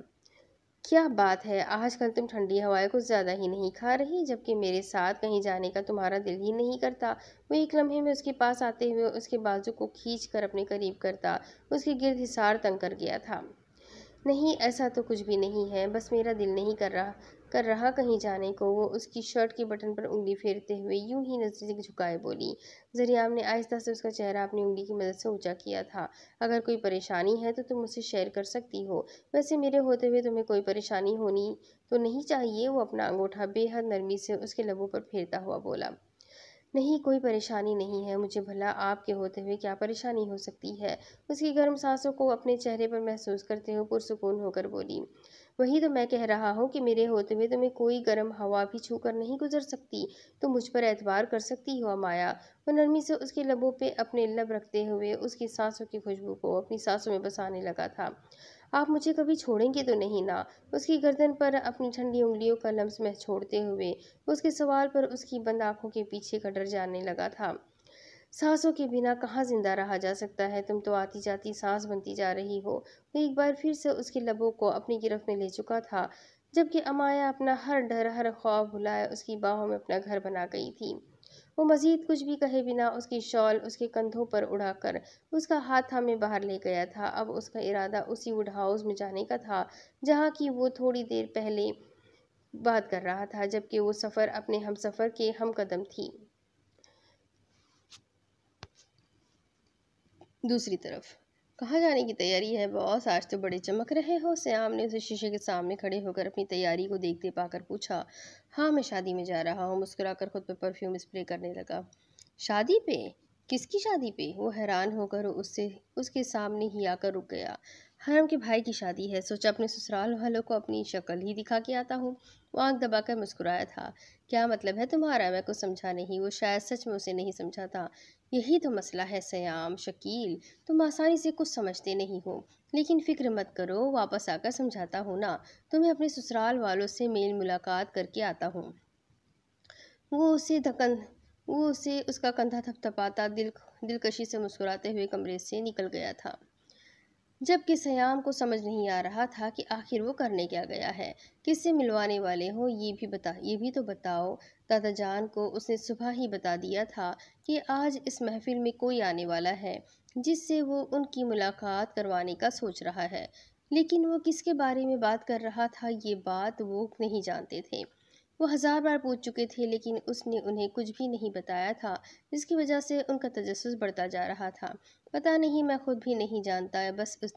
क्या बात है आजकल तुम ठंडी हवाएं कुछ ज़्यादा ही नहीं खा रही जबकि मेरे साथ कहीं जाने का तुम्हारा दिल ही नहीं करता वो एक लम्हे में उसके पास आते हुए उसके बाजू को खींच कर अपने करीब करता उसके गिरद हिसार तंग कर गया था नहीं ऐसा तो कुछ भी नहीं है बस मेरा दिल नहीं कर रहा कर रहा कहीं जाने को वो उसकी शर्ट के बटन पर उंगली फेरते हुए यूं ही नज़दीक झुकाए बोली जरियाम ने आहिस्ता से उसका चेहरा अपनी उंगली की मदद से ऊंचा किया था अगर कोई परेशानी है तो तुम उसे शेयर कर सकती हो वैसे मेरे होते हुए तुम्हें कोई परेशानी होनी तो नहीं चाहिए वो अपना अंगूठा बेहद नरमी से उसके लबों पर फेरता हुआ बोला नहीं कोई परेशानी नहीं है मुझे भला आपके होते हुए क्या परेशानी हो सकती है उसकी गर्म सांसों को अपने चेहरे पर महसूस करते हुए पुरसकून होकर बोली वही तो मैं कह रहा हूँ कि मेरे होते हुए तुम्हें कोई गर्म हवा भी छू कर नहीं गुजर सकती तो मुझ पर एतबार कर सकती हो माया वह नरमी से उसके लबों पर अपने लब रखते हुए उसकी सांसों की खुशबू को अपनी सांसों में बसाने लगा था आप मुझे कभी छोड़ेंगे तो नहीं ना उसकी गर्दन पर अपनी ठंडी उंगलियों का लम्स में छोड़ते हुए उसके सवाल पर उसकी बंद आंखों के पीछे का डर जाने लगा था सांसों के बिना कहाँ जिंदा रहा जा सकता है तुम तो आती जाती सांस बनती जा रही हो वो एक बार फिर से उसके लबों को अपनी गिरफ्त में ले चुका था जबकि अमाया अपना हर डर हर ख्वाब भुलाए उसकी बाहों में अपना घर बना गई थी वो मज़ीद कुछ भी कहे बिना उसकी शॉल उसके कंधों पर उड़ाकर उसका हाथ हमें बाहर ले गया था अब उसका इरादा उसी वुड हाउस में जाने का था जहाँ की वो थोड़ी देर पहले बात कर रहा था जबकि वो सफ़र अपने हम सफ़र के हम कदम थी दूसरी तरफ कहाँ जाने की तैयारी है बॉस आज तो बड़े चमक रहे हो श्याम ने उसे शीशे के सामने खड़े होकर अपनी तैयारी को देखते पाकर पूछा हाँ मैं शादी में जा रहा हूँ मुस्कुराकर खुद पर परफ्यूम स्प्रे करने लगा शादी पे किसकी शादी पे वो हैरान होकर उससे उसके सामने ही आकर रुक गया हरम के भाई की शादी है सोचा अपने ससुराल वालों को अपनी शक्ल ही दिखा के आता हूँ वो आँख दबाकर मुस्कुराया था क्या मतलब है तुम्हारा मैं कुछ समझा नहीं वो शायद सच में उसे नहीं समझा था यही तो मसला है सयाम शकील तुम आसानी से कुछ समझते नहीं हो लेकिन फ़िक्र मत करो वापस आकर समझाता हूँ ना तुम्हें अपने ससुराल वालों से मेल मुलाकात करके आता हूँ वो उसे धकन वो उसे उसका कंधा थपथपाता दिल दिलकशी से मुस्कुराते हुए कमरे से निकल गया था जबकि सयाम को समझ नहीं आ रहा था कि आखिर वो करने क्या गया है किससे मिलवाने वाले हो ये भी बता ये भी तो बताओ दादा जान को उसने सुबह ही बता दिया था कि आज इस महफिल में कोई आने वाला है जिससे वो उनकी मुलाकात करवाने का सोच रहा है लेकिन वो किसके बारे में बात कर रहा था ये बात वो नहीं जानते थे वो हज़ार बार पूछ चुके थे लेकिन उसने उन्हें कुछ भी नहीं बताया था जिसकी वजह से उनका तजस बढ़ता जा रहा था पता नहीं मैं खुद भी नहीं जानता बस उस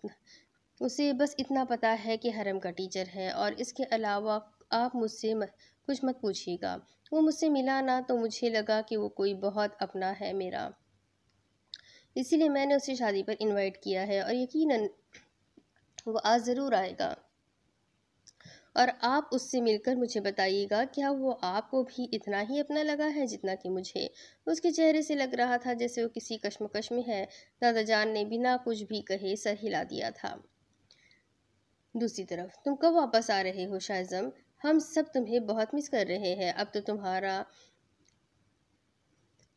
उसे बस इतना पता है कि हरम का टीचर है और इसके अलावा आप मुझसे कुछ मत पूछिएगा वो मुझसे मिला ना तो मुझे लगा कि वो कोई बहुत अपना है मेरा इसीलिए मैंने उसे शादी पर इनवाइट किया है और यकीनन वो आज ज़रूर आएगा और आप उससे मिलकर मुझे बताइएगा क्या वो आपको भी इतना ही अपना लगा है जितना कि मुझे उसके चेहरे से लग रहा था जैसे वो किसी कश्मकश में है दादाजान ने बिना कुछ भी कहे सर हिला दिया था दूसरी तरफ तुम कब वापस आ रहे हो शाहजम हम सब तुम्हें बहुत मिस कर रहे हैं अब तो तुम्हारा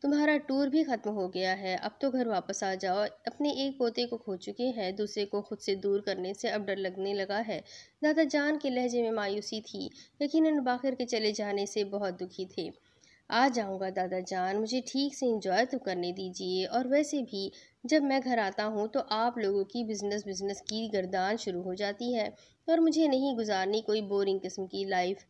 तुम्हारा टूर भी ख़त्म हो गया है अब तो घर वापस आ जाओ अपने एक पोते को खो चुके हैं दूसरे को खुद से दूर करने से अब डर लगने लगा है दादा जान के लहजे में मायूसी थी यकीनन बाखिर के चले जाने से बहुत दुखी थे आ जाऊंगा दादा जान मुझे ठीक से इंजॉय तो करने दीजिए और वैसे भी जब मैं घर आता हूँ तो आप लोगों की बिजनेस बिजनेस की गर्दान शुरू हो जाती है और मुझे नहीं गुजारनी कोई बोरिंग किस्म की लाइफ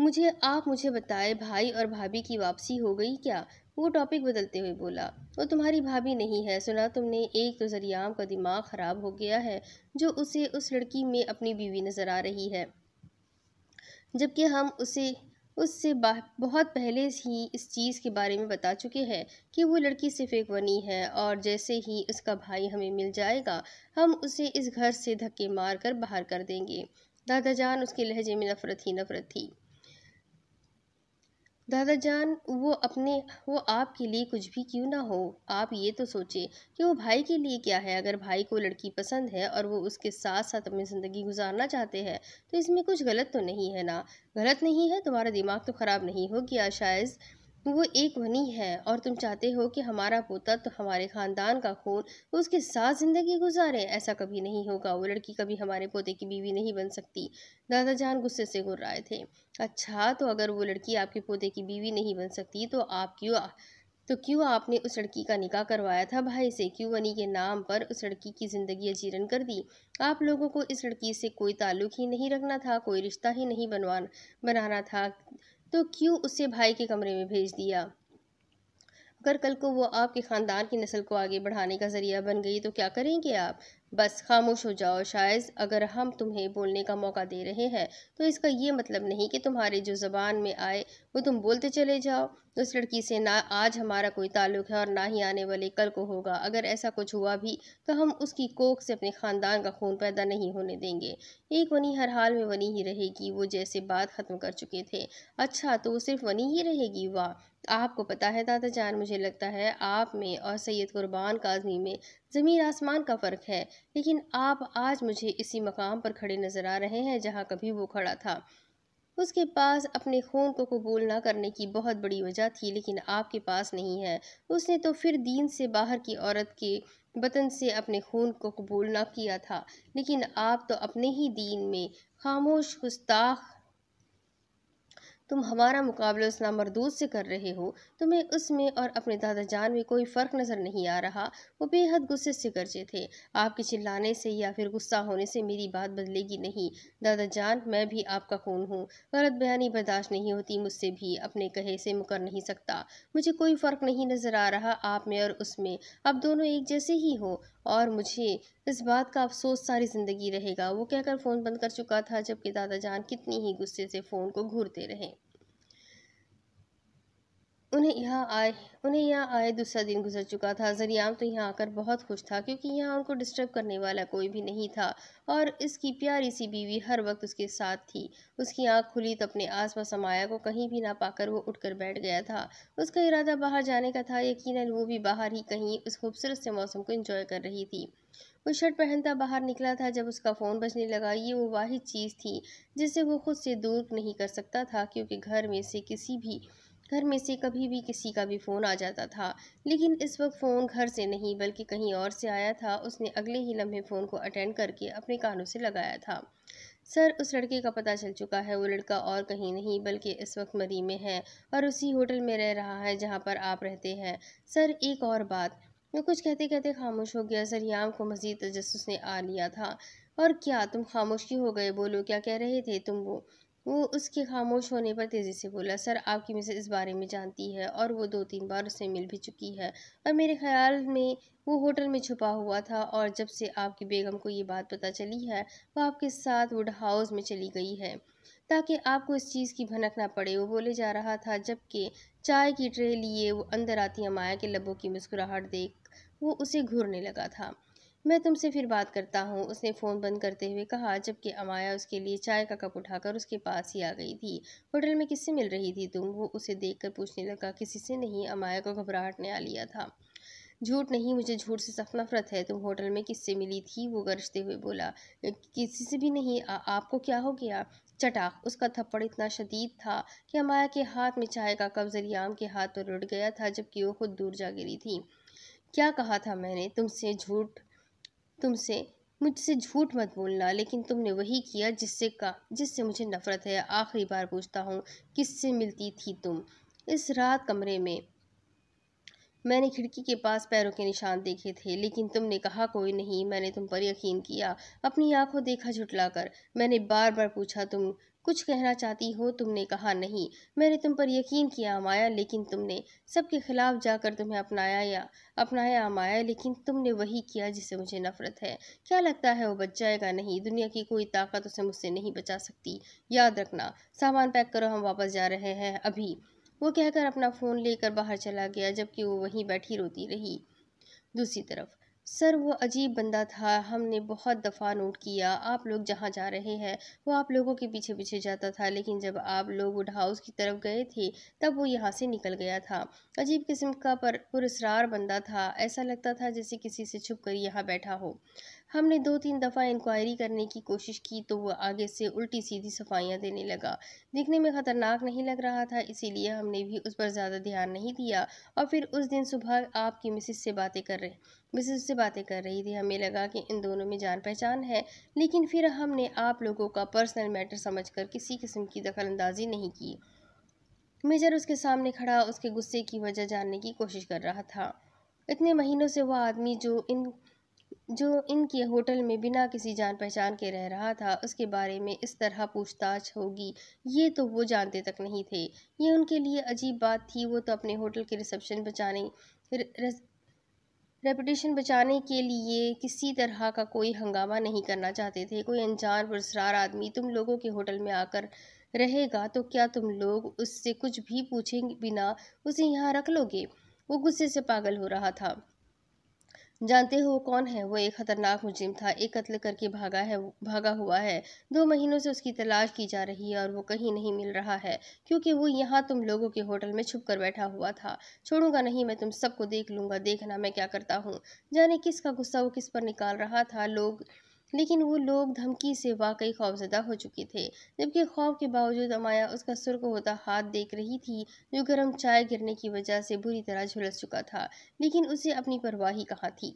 मुझे आप मुझे बताए भाई और भाभी की वापसी हो गई क्या वो टॉपिक बदलते हुए बोला वो तुम्हारी भाभी नहीं है सुना तुमने एक तो जरियाम का दिमाग ख़राब हो गया है जो उसे उस लड़की में अपनी बीवी नज़र आ रही है जबकि हम उसे उससे बहुत पहले ही इस चीज़ के बारे में बता चुके हैं कि वो लड़की सिर्फ एक वनी है और जैसे ही उसका भाई हमें मिल जाएगा हम उसे इस घर से धक्के मार कर बाहर कर देंगे दादाजान उसके लहजे में नफ़रत ही नफ़रत थी दादा जान वो अपने वो आपके लिए कुछ भी क्यों ना हो आप ये तो सोचें कि वो भाई के लिए क्या है अगर भाई को लड़की पसंद है और वो उसके साथ साथ अपनी ज़िंदगी गुजारना चाहते हैं तो इसमें कुछ गलत तो नहीं है ना गलत नहीं है तुम्हारा दिमाग तो ख़राब नहीं हो गया शायद तो वो एक वनी है और तुम चाहते हो कि हमारा पोता तो हमारे खानदान का खून उसके साथ ज़िंदगी गुजारे ऐसा कभी नहीं होगा वो लड़की कभी हमारे पोते की बीवी नहीं बन सकती दादा जान गुस्से से रहे थे अच्छा तो अगर वो लड़की आपके पोते की बीवी नहीं बन सकती तो आप क्यों तो क्यों आपने उस लड़की का निकाह करवाया था भाई से क्यों वनी के नाम पर उस लड़की की ज़िंदगी अजीरन कर दी आप लोगों को इस लड़की से कोई ताल्लुक़ ही नहीं रखना था कोई रिश्ता ही नहीं बनवा बनाना था तो क्यों उसे भाई के कमरे में भेज दिया अगर कल को वो आपके ख़ानदान की नस्ल को आगे बढ़ाने का ज़रिया बन गई तो क्या करेंगे आप बस खामोश हो जाओ शायद अगर हम तुम्हें बोलने का मौका दे रहे हैं तो इसका ये मतलब नहीं कि तुम्हारे जो ज़बान में आए वो तुम बोलते चले जाओ उस लड़की से ना आज हमारा कोई ताल्लुक है और ना ही आने वाले कल को होगा अगर ऐसा कुछ हुआ भी तो हम उसकी कोख से अपने ख़ानदान का खून पैदा नहीं होने देंगे एक वनी हर हाल में वनी ही रहेगी वो जैसे बात ख़त्म कर चुके थे अच्छा तो वो सिर्फ वनी ही रहेगी वाह आपको पता है दादा जान मुझे लगता है आप में और सैयद कुर्बान काजमी में ज़मीन आसमान का फ़र्क है लेकिन आप आज मुझे इसी मकाम पर खड़े नज़र आ रहे हैं जहाँ कभी वो खड़ा था उसके पास अपने खून को कबूल ना करने की बहुत बड़ी वजह थी लेकिन आपके पास नहीं है उसने तो फिर दीन से बाहर की औरत के बतन से अपने खून को कबूल ना किया था लेकिन आप तो अपने ही दीन में खामोश गुस्ताख तुम हमारा मुकाबला उस नामरदूद से कर रहे हो तुम्हें उसमें और अपने दादा जान में कोई फ़र्क नज़र नहीं आ रहा वो बेहद गुस्से से गरजे थे आपके चिल्लाने से या फिर गुस्सा होने से मेरी बात बदलेगी नहीं दादा जान मैं भी आपका खून हूँ गलत बयानी बर्दाश्त नहीं होती मुझसे भी अपने कहे से मुकर नहीं सकता मुझे कोई फ़र्क नहीं नज़र आ रहा आप में और उसमें आप दोनों एक जैसे ही हो और मुझे इस बात का अफसोस सारी ज़िंदगी रहेगा वो कहकर फ़ोन बंद कर चुका था जबकि दादा जान कितनी ही गुस्से से फ़ोन को घूरते रहे उन्हें यहाँ आए उन्हें यहाँ आए दूसरा दिन गुजर चुका था जरियाम तो यहाँ आकर बहुत खुश था क्योंकि यहाँ उनको डिस्टर्ब करने वाला कोई भी नहीं था और इसकी प्यारी सी बीवी हर वक्त उसके साथ थी उसकी आंख खुली तो अपने आस पास समाया को कहीं भी ना पाकर वो उठकर बैठ गया था उसका इरादा बाहर जाने का था यकीन वो भी बाहर ही कहीं उस खूबसूरत से मौसम को इंजॉय कर रही थी वो शर्ट पहनता बाहर निकला था जब उसका फ़ोन बजने लगा ये वो वाद चीज़ थी जिसे वो खुद से दूर नहीं कर सकता था क्योंकि घर में से किसी भी घर में से कभी भी किसी का भी फ़ोन आ जाता था लेकिन इस वक्त फ़ोन घर से नहीं बल्कि कहीं और से आया था उसने अगले ही लम्हे फ़ोन को अटेंड करके अपने कानों से लगाया था सर उस लड़के का पता चल चुका है वो लड़का और कहीं नहीं बल्कि इस वक्त मदी में है और उसी होटल में रह रहा है जहाँ पर आप रहते हैं सर एक और बात मैं कुछ कहते कहते खामोश हो गया सर याम को मज़ीद तजस ने आ लिया था और क्या तुम खामोश क्यों हो गए बोलो क्या कह रहे थे तुम वो वो उसके खामोश होने पर तेज़ी से बोला सर आपकी मिसेज इस बारे में जानती है और वो दो तीन बार उससे मिल भी चुकी है और मेरे ख्याल में वो होटल में छुपा हुआ था और जब से आपकी बेगम को ये बात पता चली है वह आपके साथ वुड हाउस में चली गई है ताकि आपको इस चीज़ की भनक ना पड़े वो बोले जा रहा था जबकि चाय की ट्रे लिए वो अंदर आती अमाया के लबों की मुस्कुराहट देख वो उसे घूरने लगा था मैं तुमसे फिर बात करता हूँ उसने फ़ोन बंद करते हुए कहा जबकि अमाया उसके लिए चाय का कप उठाकर उसके पास ही आ गई थी होटल में किससे मिल रही थी तुम वो उसे देखकर पूछने लगा किसी से नहीं अमाया को घबराहट ने आ लिया था झूठ नहीं मुझे झूठ से सख्त नफरत है तुम होटल में किससे मिली थी वो गरजते हुए बोला किसी से भी नहीं आ, आपको क्या हो गया चटाक उसका थप्पड़ इतना शदीद था कि अमाया के हाथ में चाय का कब जरियाम के हाथ पर उड़ गया था जबकि वो खुद दूर जा गिरी थी क्या कहा था मैंने तुमसे झूठ तुमसे मुझसे झूठ मत बोलना लेकिन तुमने वही किया जिससे का जिससे मुझे नफरत है आखिरी बार पूछता हूँ किससे मिलती थी तुम इस रात कमरे में मैंने खिड़की के पास पैरों के निशान देखे थे लेकिन तुमने कहा कोई नहीं मैंने तुम पर यकीन किया अपनी आंखों देखा झुटला कर मैंने बार बार पूछा तुम कुछ कहना चाहती हो तुमने कहा नहीं मैंने तुम पर यकीन किया अमाया लेकिन तुमने सबके खिलाफ जाकर तुम्हें अपनाया या अपनाया अमाया लेकिन तुमने वही किया जिससे मुझे नफरत है क्या लगता है वो बच जाएगा नहीं दुनिया की कोई ताकत उसे मुझसे नहीं बचा सकती याद रखना सामान पैक करो हम वापस जा रहे हैं अभी वो कहकर अपना फ़ोन लेकर बाहर चला गया जबकि वो वहीं बैठी रोती रही दूसरी तरफ सर वो अजीब बंदा था हमने बहुत दफ़ा नोट किया आप लोग जहाँ जा रहे हैं वो आप लोगों के पीछे पीछे जाता था लेकिन जब आप लोग वुड हाउस की तरफ गए थे तब वो यहाँ से निकल गया था अजीब किस्म का पर पुरसरार बंदा था ऐसा लगता था जैसे किसी से छुप कर यहाँ बैठा हो हमने दो तीन दफ़ा इंक्वायरी करने की कोशिश की तो वह आगे से उल्टी सीधी सफाइयाँ देने लगा दिखने में ख़तरनाक नहीं लग रहा था इसीलिए हमने भी उस पर ज़्यादा ध्यान नहीं दिया और फिर उस दिन सुबह आपकी मिसिस से बातें कर रहे मिसिस से बातें कर रही थी हमें लगा कि इन दोनों में जान पहचान है लेकिन फिर हमने आप लोगों का पर्सनल मैटर कर किसी किस्म की अंदाजी नहीं की मेजर उसके सामने खड़ा उसके गुस्से की वजह जानने की कोशिश कर रहा था इतने महीनों से वह आदमी जो इन जो इनके होटल में बिना किसी जान पहचान के रह रहा था उसके बारे में इस तरह पूछताछ होगी ये तो वो जानते तक नहीं थे ये उनके लिए अजीब बात थी वो तो अपने होटल के रिसेप्शन बचाने रेपुटेशन बचाने के लिए किसी तरह का कोई हंगामा नहीं करना चाहते थे कोई अनजान बुरसरार आदमी तुम लोगों के होटल में आकर रहेगा तो क्या तुम लोग उससे कुछ भी पूछेंगे बिना उसे यहाँ रख लोगे वो गुस्से से पागल हो रहा था जानते हो कौन है वो एक खतरनाक मुजिम था एक कत्ल करके भागा है भागा हुआ है दो महीनों से उसकी तलाश की जा रही है और वो कहीं नहीं मिल रहा है क्योंकि वो यहाँ तुम लोगों के होटल में छुप कर बैठा हुआ था छोड़ूंगा नहीं मैं तुम सबको देख लूंगा देखना मैं क्या करता हूँ जाने किसका गुस्सा वो किस पर निकाल रहा था लोग लेकिन वो लोग धमकी से वाकई खौफजदा हो चुके थे जबकि खौफ के बावजूद अमाया उसका सुर्ख होता हाथ देख रही थी जो गर्म चाय गिरने की वजह से बुरी तरह झुलस चुका था लेकिन उसे अपनी परवाही कहाँ थी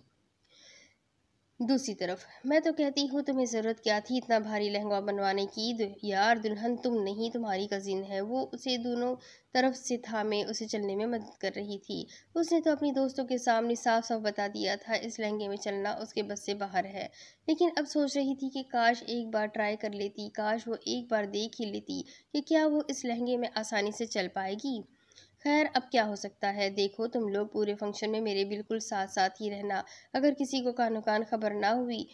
दूसरी तरफ मैं तो कहती हूँ तुम्हें ज़रूरत क्या थी इतना भारी लहंगा बनवाने की यार दुल्हन तुम नहीं तुम्हारी कज़िन है वो उसे दोनों तरफ से थामे उसे चलने में मदद कर रही थी उसने तो अपनी दोस्तों के सामने साफ साफ बता दिया था इस लहंगे में चलना उसके बस से बाहर है लेकिन अब सोच रही थी कि काश एक बार ट्राई कर लेती काश वो एक बार देख ही लेती कि क्या वो इस लहंगे में आसानी से चल पाएगी खैर अब क्या हो सकता है देखो तुम लोग पूरे फंक्शन में मेरे बिल्कुल साथ साथ ही रहना अगर किसी को कानो कान खबर ना हुई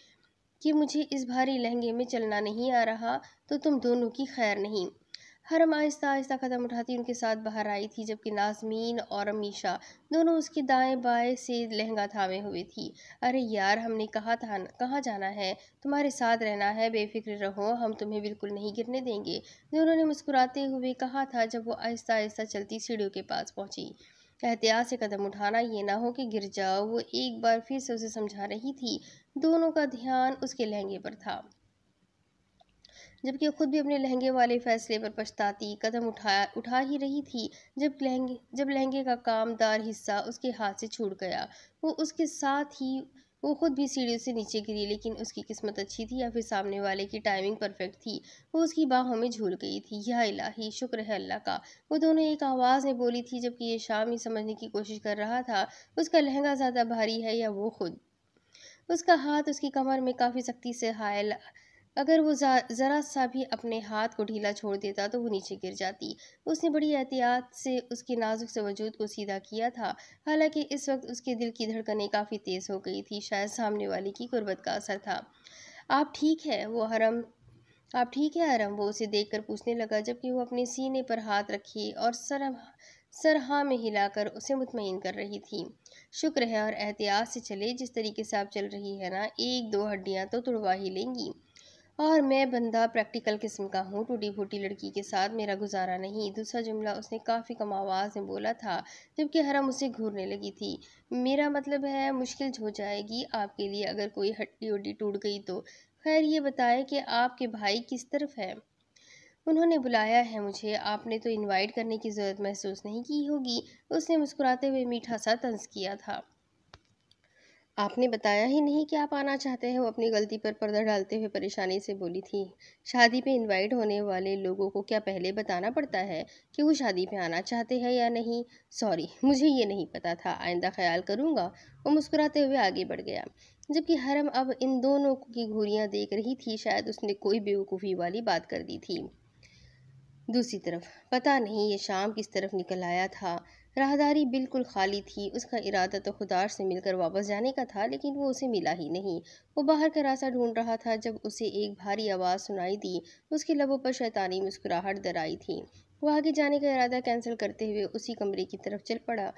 कि मुझे इस भारी लहंगे में चलना नहीं आ रहा तो तुम दोनों की खैर नहीं हरम आहिस्ता आहिस्ता कदम उठाती उनके साथ बाहर आई थी जबकि नाजमीन और अमीशा दोनों उसके दाएं बाएं से लहंगा थामे हुए थी अरे यार हमने कहा था कहाँ जाना है तुम्हारे साथ रहना है बेफिक्र रहो हम तुम्हें बिल्कुल नहीं गिरने देंगे दोनों ने मुस्कुराते हुए कहा था जब वो आहिस्ता आहिस्ता चलती सीढ़ियों के पास पहुँची एहतियात से कदम उठाना ये ना हो कि गिर जाओ वो एक बार फिर से उसे समझा रही थी दोनों का ध्यान उसके लहंगे पर था जबकि खुद भी अपने लहंगे वाले फैसले पर पछताती कदम उठा उठा ही रही थी जब लहंगे जब लहंगे का कामदार हिस्सा उसके हाथ से छूट गया वो उसके साथ ही वो खुद भी सीढ़ियों से नीचे गिरी लेकिन उसकी किस्मत अच्छी थी या फिर सामने वाले की टाइमिंग परफेक्ट थी वो उसकी बाहों में झूल गई थी यह इलाही शुक्र है अल्लाह का वो दोनों एक आवाज़ में बोली थी जबकि ये शाम ही समझने की कोशिश कर रहा था उसका लहंगा ज़्यादा भारी है या वो खुद उसका हाथ उसकी कमर में काफ़ी सख्ती से हायल अगर वो ज़रा सा भी अपने हाथ को ढीला छोड़ देता तो वो नीचे गिर जाती उसने बड़ी एहतियात से उसके नाजुक से वजूद को सीधा किया था हालांकि इस वक्त उसके दिल की धड़कने काफ़ी तेज़ हो गई थी शायद सामने वाले की गुर्बत का असर था आप ठीक है वो हरम आप ठीक है हरम वो उसे देख पूछने लगा जबकि वो अपने सीने पर हाथ रखी और सर सरहा में हिलाकर उसे मुतमिन कर रही थी शुक्र है और एहतियात से चले जिस तरीके से आप चल रही है ना एक दो हड्डियाँ तो तुड़वा ही लेंगी और मैं बंदा प्रैक्टिकल किस्म का हूँ टूटी फूटी लड़की के साथ मेरा गुजारा नहीं दूसरा जुमला उसने काफ़ी कम आवाज़ में बोला था जबकि हरम उसे घूरने लगी थी मेरा मतलब है मुश्किल हो जाएगी आपके लिए अगर कोई हड्डी उड्डी टूट गई तो खैर ये बताए कि आपके भाई किस तरफ है उन्होंने बुलाया है मुझे आपने तो इनवाइट करने की ज़रूरत महसूस नहीं की होगी उसने मुस्कुराते हुए मीठा सा तंज किया था आपने बताया ही नहीं कि आप आना चाहते हैं वो अपनी गलती पर पर्दा डालते हुए परेशानी से बोली थी शादी पे इनवाइट होने वाले लोगों को क्या पहले बताना पड़ता है कि वो शादी पे आना चाहते हैं या नहीं सॉरी मुझे ये नहीं पता था आइंदा ख्याल करूँगा वो मुस्कुराते हुए आगे बढ़ गया जबकि हरम अब इन दोनों की घूरियाँ देख रही थी शायद उसने कोई बेवकूफ़ी वाली बात कर दी थी दूसरी तरफ पता नहीं ये शाम किस तरफ निकल आया था राहदारी बिल्कुल खाली थी उसका इरादा तो खुदार से मिलकर वापस जाने का था लेकिन वो उसे मिला ही नहीं वो बाहर का रास्ता ढूंढ रहा था जब उसे एक भारी आवाज़ सुनाई दी उसके लबों पर शैतानी मुस्कुराहट दराई थी वह आगे जाने का इरादा कैंसिल करते हुए उसी कमरे की तरफ चल पड़ा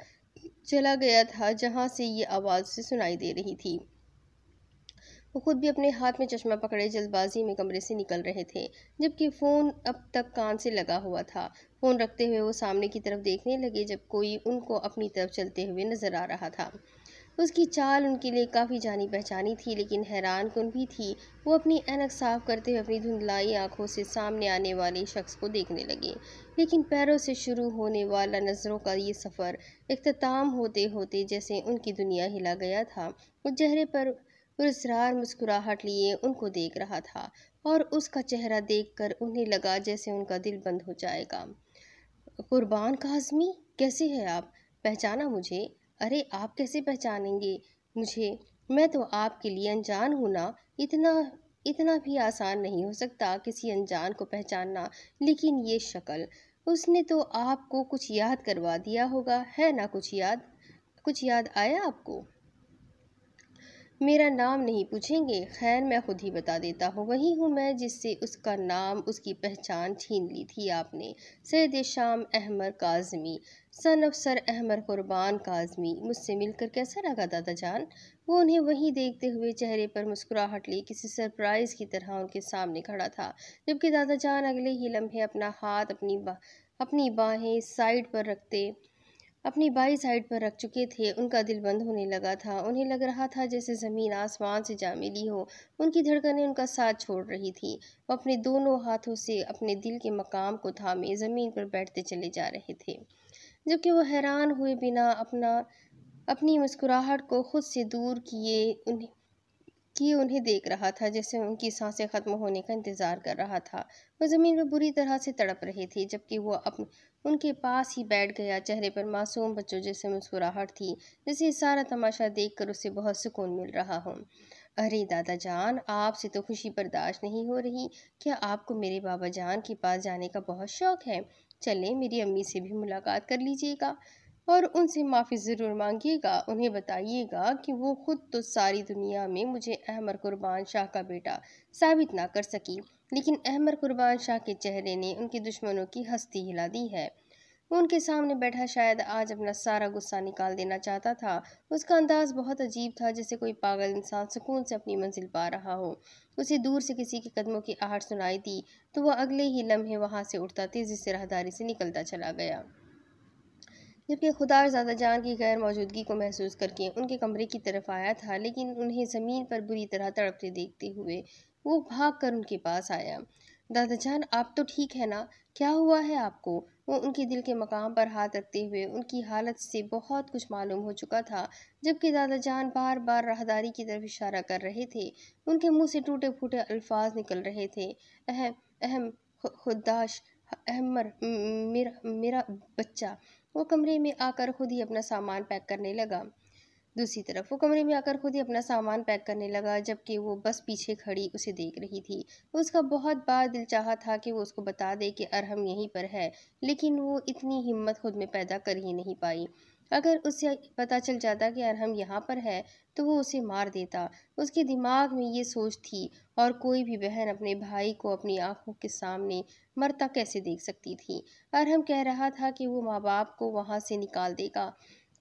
चला गया था जहाँ से ये आवाज़ उसे सुनाई दे रही थी वो खुद भी अपने हाथ में चश्मा पकड़े जल्दबाजी में कमरे से निकल रहे थे जबकि फ़ोन अब तक कान से लगा हुआ था फ़ोन रखते हुए वो सामने की तरफ देखने लगे जब कोई उनको अपनी तरफ चलते हुए नज़र आ रहा था उसकी चाल उनके लिए काफ़ी जानी पहचानी थी लेकिन हैरान कन भी थी वो अपनी एनक साफ करते हुए अपनी धुंधलाई आंखों से सामने आने वाले शख्स को देखने लगे लेकिन पैरों से शुरू होने वाला नज़रों का ये सफ़र अख्ताम होते होते जैसे उनकी दुनिया हिला गया था उस चेहरे पर पुरस्रार मुस्कुराहट लिए उनको देख रहा था और उसका चेहरा देखकर उन्हें लगा जैसे उनका दिल बंद हो जाएगा कुर्बान काजमी कैसे है आप पहचाना मुझे अरे आप कैसे पहचानेंगे मुझे मैं तो आपके लिए अनजान हूँ ना इतना इतना भी आसान नहीं हो सकता किसी अनजान को पहचानना लेकिन ये शक्ल उसने तो आपको कुछ याद करवा दिया होगा है ना कुछ याद कुछ याद आया आपको मेरा नाम नहीं पूछेंगे खैर मैं खुद ही बता देता हूँ वही हूँ मैं जिससे उसका नाम उसकी पहचान छीन ली थी आपने सैद शाम अहमर काजमी सन अफसर अहमर क़ुरबान काजमी मुझसे मिलकर कैसा लगा दादा जान वो उन्हें वहीं देखते हुए चेहरे पर मुस्कुराहट ली किसी सरप्राइज़ की तरह उनके सामने खड़ा था जबकि दादा जान अगले ही लम्हे अपना हाथ अपनी बा, अपनी बाहें साइड पर रखते अपनी बाई साइड पर रख चुके थे उनका दिल बंद होने लगा था उन्हें लग रहा था जैसे ज़मीन आसमान से जा मिली हो उनकी धड़कनें उनका साथ छोड़ रही थी वो अपने दोनों हाथों से अपने दिल के मकाम को थामे ज़मीन पर बैठते चले जा रहे थे जबकि वो हैरान हुए बिना अपना अपनी मुस्कुराहट को खुद से दूर किए उन्हें कि उन्हें देख रहा था जैसे उनकी सांसें खत्म होने का इंतज़ार कर रहा था वह ज़मीन पर बुरी तरह से तड़प रहे थे जबकि वह अप उनके पास ही बैठ गया चेहरे पर मासूम बच्चों जैसे मुस्कुराहट थी जैसे सारा तमाशा देखकर उसे बहुत सुकून मिल रहा हो अरे दादा जान आपसे तो खुशी बर्दाश्त नहीं हो रही क्या आपको मेरे बाबा जान के पास जाने का बहुत शौक है चलें मेरी अम्मी से भी मुलाकात कर लीजिएगा और उनसे माफ़ी ज़रूर मांगिएगा उन्हें बताइएगा कि वो खुद तो सारी दुनिया में मुझे अहमर कुर्बान शाह का बेटा साबित ना कर सकी लेकिन अहमद कुर्बान शाह के चेहरे ने उनके दुश्मनों की हस्ती हिला दी है वो उनके सामने बैठा शायद आज अपना सारा गुस्सा निकाल देना चाहता था उसका अंदाज बहुत अजीब था जैसे कोई पागल इंसान सुकून से अपनी मंजिल पा रहा हो उसे दूर से किसी के कदमों की आहट सुनाई दी तो वह अगले ही लम्हे वहाँ से उठता तेज़ी से राहदारी से निकलता चला गया जबकि खुदा ज़्यादा जान की गैर मौजूदगी को महसूस करके उनके कमरे की तरफ आया था लेकिन उन्हें ज़मीन पर बुरी तरह तड़पते देखते हुए वो भाग कर उनके पास आया दादा जान आप तो ठीक है ना क्या हुआ है आपको वो उनके दिल के मकाम पर हाथ रखते हुए उनकी हालत से बहुत कुछ मालूम हो चुका था जबकि दादा जान बार बार राहदारी की तरफ इशारा कर रहे थे उनके मुंह से टूटे फूटे अल्फाज निकल रहे थे अहम अहम खुदाश अहमर मेरा मेरा बच्चा वो कमरे में आकर खुद ही अपना सामान पैक करने लगा दूसरी तरफ वो कमरे में आकर खुद ही अपना सामान पैक करने लगा जबकि वो बस पीछे खड़ी उसे देख रही थी उसका बहुत बार दिल चाहा था कि वो उसको बता दे कि अरहम यहीं पर है लेकिन वो इतनी हिम्मत खुद में पैदा कर ही नहीं पाई अगर उसे पता चल जाता कि अरहम यहाँ पर है तो वो उसे मार देता उसके दिमाग में ये सोच थी और कोई भी बहन अपने भाई को अपनी आंखों के सामने मरता कैसे देख सकती थी अरहम कह रहा था कि वो माँ बाप को वहाँ से निकाल देगा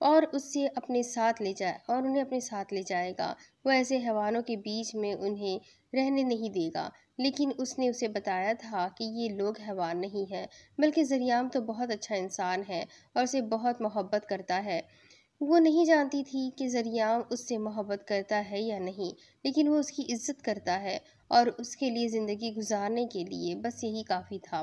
और उससे अपने साथ ले जाए और उन्हें अपने साथ ले जाएगा वो ऐसे हैवानों के बीच में उन्हें रहने नहीं देगा लेकिन उसने उसे बताया था कि ये लोग हैवान नहीं हैं बल्कि जरियाम तो बहुत अच्छा इंसान है और उसे बहुत मोहब्बत करता है वो नहीं जानती थी कि जरियाम उससे मोहब्बत करता है या नहीं लेकिन वो उसकी इज्जत करता है और उसके लिए ज़िंदगी गुजारने के लिए बस यही काफ़ी था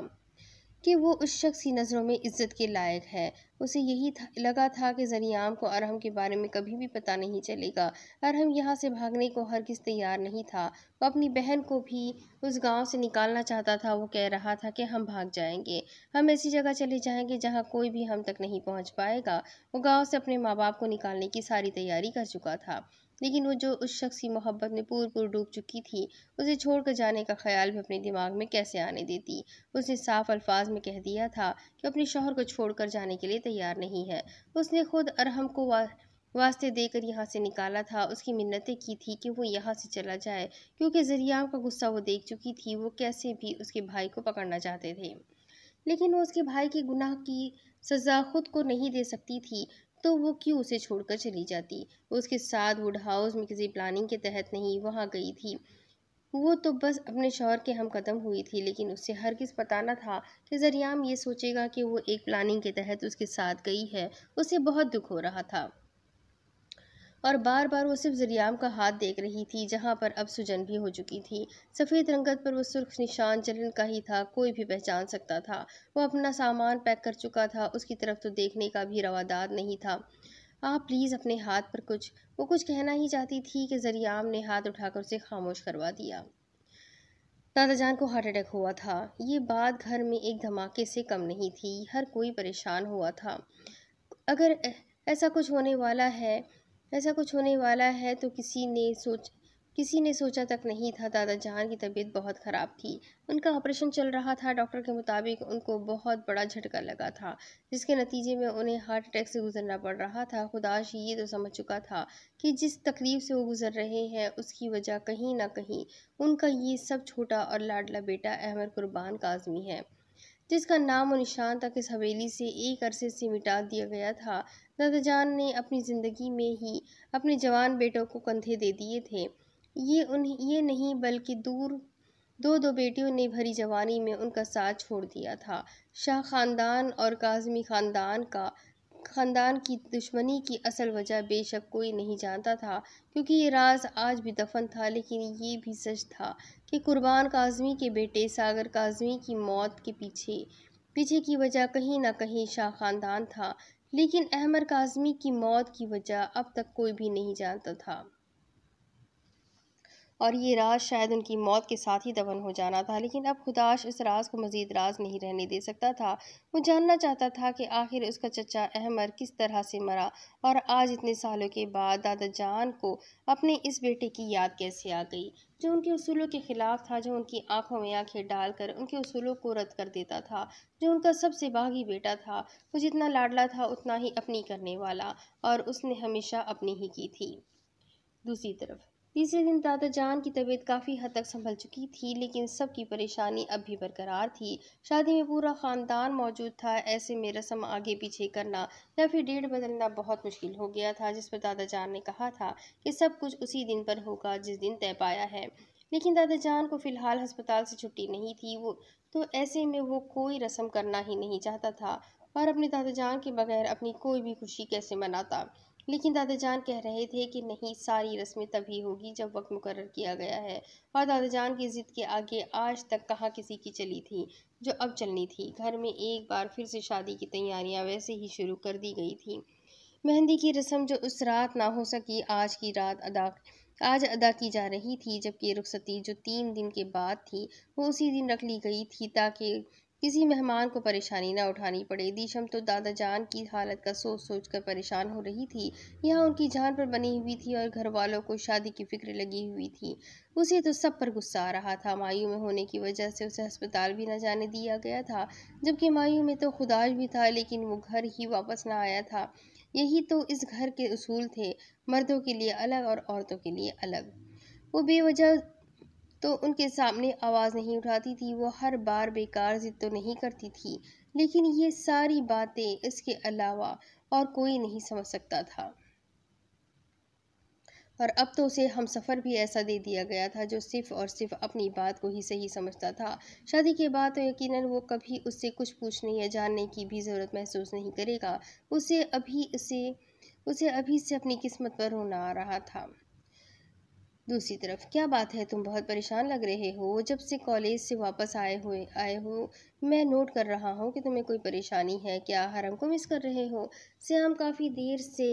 कि वो उस शख्स की नज़रों में इज्जत के लायक है उसे यही था, लगा था कि जरियाम को अरहम के बारे में कभी भी पता नहीं चलेगा अरहम यहाँ से भागने को हर किस तैयार नहीं था वो अपनी बहन को भी उस गांव से निकालना चाहता था वो कह रहा था कि हम भाग जाएंगे हम ऐसी जगह चले जाएंगे जहाँ कोई भी हम तक नहीं पहुँच पाएगा वो गाँव से अपने माँ बाप को निकालने की सारी तैयारी कर चुका था लेकिन वो जो उस शख्स की मोहब्बत में पूर पूर डूब चुकी थी उसे छोड़कर जाने का ख्याल भी अपने दिमाग में कैसे आने देती उसने साफ अल्फाज में कह दिया था कि अपने शोहर को छोड़कर जाने के लिए तैयार नहीं है उसने खुद अरहम को वा, वास्ते देकर यहाँ से निकाला था उसकी मिन्नतें की थी कि वो यहाँ से चला जाए क्योंकि जरियाम का गुस्सा वो देख चुकी थी वो कैसे भी उसके भाई को पकड़ना चाहते थे लेकिन वो उसके भाई के गुनाह की सज़ा खुद को नहीं दे सकती थी तो वो क्यों उसे छोड़कर चली जाती वो उसके साथ वुड हाउस में किसी प्लानिंग के तहत नहीं वहाँ गई थी वो तो बस अपने शौहर के हम कदम हुई थी लेकिन उससे हर किस पता ना था कि जरियाम ये सोचेगा कि वो एक प्लानिंग के तहत उसके साथ गई है उसे बहुत दुख हो रहा था और बार बार वो सिर्फ जरियाम का हाथ देख रही थी जहाँ पर अब सुजन भी हो चुकी थी सफ़ेद रंगत पर वो सुर्ख निशान जलन का ही था कोई भी पहचान सकता था वो अपना सामान पैक कर चुका था उसकी तरफ तो देखने का भी रवादात नहीं था आप प्लीज़ अपने हाथ पर कुछ वो कुछ कहना ही चाहती थी कि जरियाम ने हाथ उठाकर उसे खामोश करवा दिया दादाजान को हार्ट अटैक हुआ था ये बात घर में एक धमाके से कम नहीं थी हर कोई परेशान हुआ था अगर ऐसा कुछ होने वाला है ऐसा कुछ होने वाला है तो किसी ने सोच किसी ने सोचा तक नहीं था दादा जहान की तबीयत बहुत ख़राब थी उनका ऑपरेशन चल रहा था डॉक्टर के मुताबिक उनको बहुत बड़ा झटका लगा था जिसके नतीजे में उन्हें हार्ट अटैक से गुजरना पड़ रहा था खुदाश ये तो समझ चुका था कि जिस तकलीफ से वो गुजर रहे हैं उसकी वजह कहीं ना कहीं उनका ये सब छोटा और लाडला बेटा अहमद कुर्बान काजमी है जिसका नाम और निशान तक इस हवेली से एक अरसे से मिटा दिया गया था दादाजान ने अपनी ज़िंदगी में ही अपने जवान बेटों को कंधे दे दिए थे ये उन्हें ये नहीं बल्कि दूर दो दो बेटियों ने भरी जवानी में उनका साथ छोड़ दिया था शाह ख़ानदान और काजमी ख़ानदान का ख़ानदान की दुश्मनी की असल वजह बेशक कोई नहीं जानता था क्योंकि ये राज आज भी दफन था लेकिन ये भी सच था कि कुर्बान काजमी के बेटे सागर काजमी की मौत के पीछे पीछे की वजह कहीं ना कहीं शाह ख़ानदान था लेकिन अहमर काजमी की मौत की वजह अब तक कोई भी नहीं जानता था और ये राज शायद उनकी मौत के साथ ही दफन हो जाना था लेकिन अब खुदाश इस राज को मज़ीद राज नहीं रहने दे सकता था वो जानना चाहता था कि आखिर उसका चचा अहमर किस तरह से मरा और आज इतने सालों के बाद दादा जान को अपने इस बेटे की याद कैसे आ गई जो उनके असूलों के ख़िलाफ़ था जो उनकी आंखों में आंखें डालकर उनके असूलों को रद्द कर देता था जो उनका सबसे बागी बेटा था वो जितना लाडला था उतना ही अपनी करने वाला और उसने हमेशा अपनी ही की थी दूसरी तरफ तीसरे दिन दादा जान की तबीयत काफ़ी हद तक संभल चुकी थी लेकिन सबकी परेशानी अब भी बरकरार थी शादी में पूरा ख़ानदान मौजूद था ऐसे में रस्म आगे पीछे करना या फिर डेट बदलना बहुत मुश्किल हो गया था जिस पर दादा जान ने कहा था कि सब कुछ उसी दिन पर होगा जिस दिन तय पाया है लेकिन दादा जान को फ़िलहाल हस्पताल से छुट्टी नहीं थी वो तो ऐसे में वो कोई रस्म करना ही नहीं चाहता था और अपने दादा जान के बगैर अपनी कोई भी खुशी कैसे मनाता लेकिन दादा जान कह रहे थे कि नहीं सारी रस्में तभी होगी जब वक्त मुकर किया गया है और दादा जान की ज़िद के आगे आज तक कहाँ किसी की चली थी जो अब चलनी थी घर में एक बार फिर से शादी की तैयारियाँ वैसे ही शुरू कर दी गई थी मेहंदी की रस्म जो उस रात ना हो सकी आज की रात अदा आज अदा की जा रही थी जबकि रुखसती जो तीन दिन के बाद थी वो उसी दिन रख ली गई थी ताकि किसी मेहमान को परेशानी ना उठानी पड़े दीशम तो दादा जान की हालत का सोच सोच कर परेशान हो रही थी यहाँ उनकी जान पर बनी हुई थी और घर वालों को शादी की फिक्र लगी हुई थी उसे तो सब पर गुस्सा आ रहा था मायू में होने की वजह से उसे अस्पताल भी न जाने दिया गया था जबकि मायू में तो खुदाज भी था लेकिन वो घर ही वापस ना आया था यही तो इस घर के असूल थे मर्दों के लिए अलग और औरतों के लिए अलग वो बेवजह तो उनके सामने आवाज़ नहीं उठाती थी वो हर बार बेकार जिद तो नहीं करती थी लेकिन ये सारी बातें इसके अलावा और कोई नहीं समझ सकता था और अब तो उसे हम सफ़र भी ऐसा दे दिया गया था जो सिर्फ़ और सिर्फ अपनी बात को ही सही समझता था शादी के बाद तो यकीनन वो कभी उससे कुछ पूछने या जानने की भी ज़रूरत महसूस नहीं करेगा उसे अभी उसे उसे अभी से अपनी किस्मत पर रोना आ रहा था दूसरी तरफ क्या बात है तुम बहुत परेशान लग रहे हो जब से कॉलेज से वापस आए हुए आए हो मैं नोट कर रहा हूँ कि तुम्हें कोई परेशानी है क्या हरम को मिस कर रहे हो श्याम काफ़ी देर से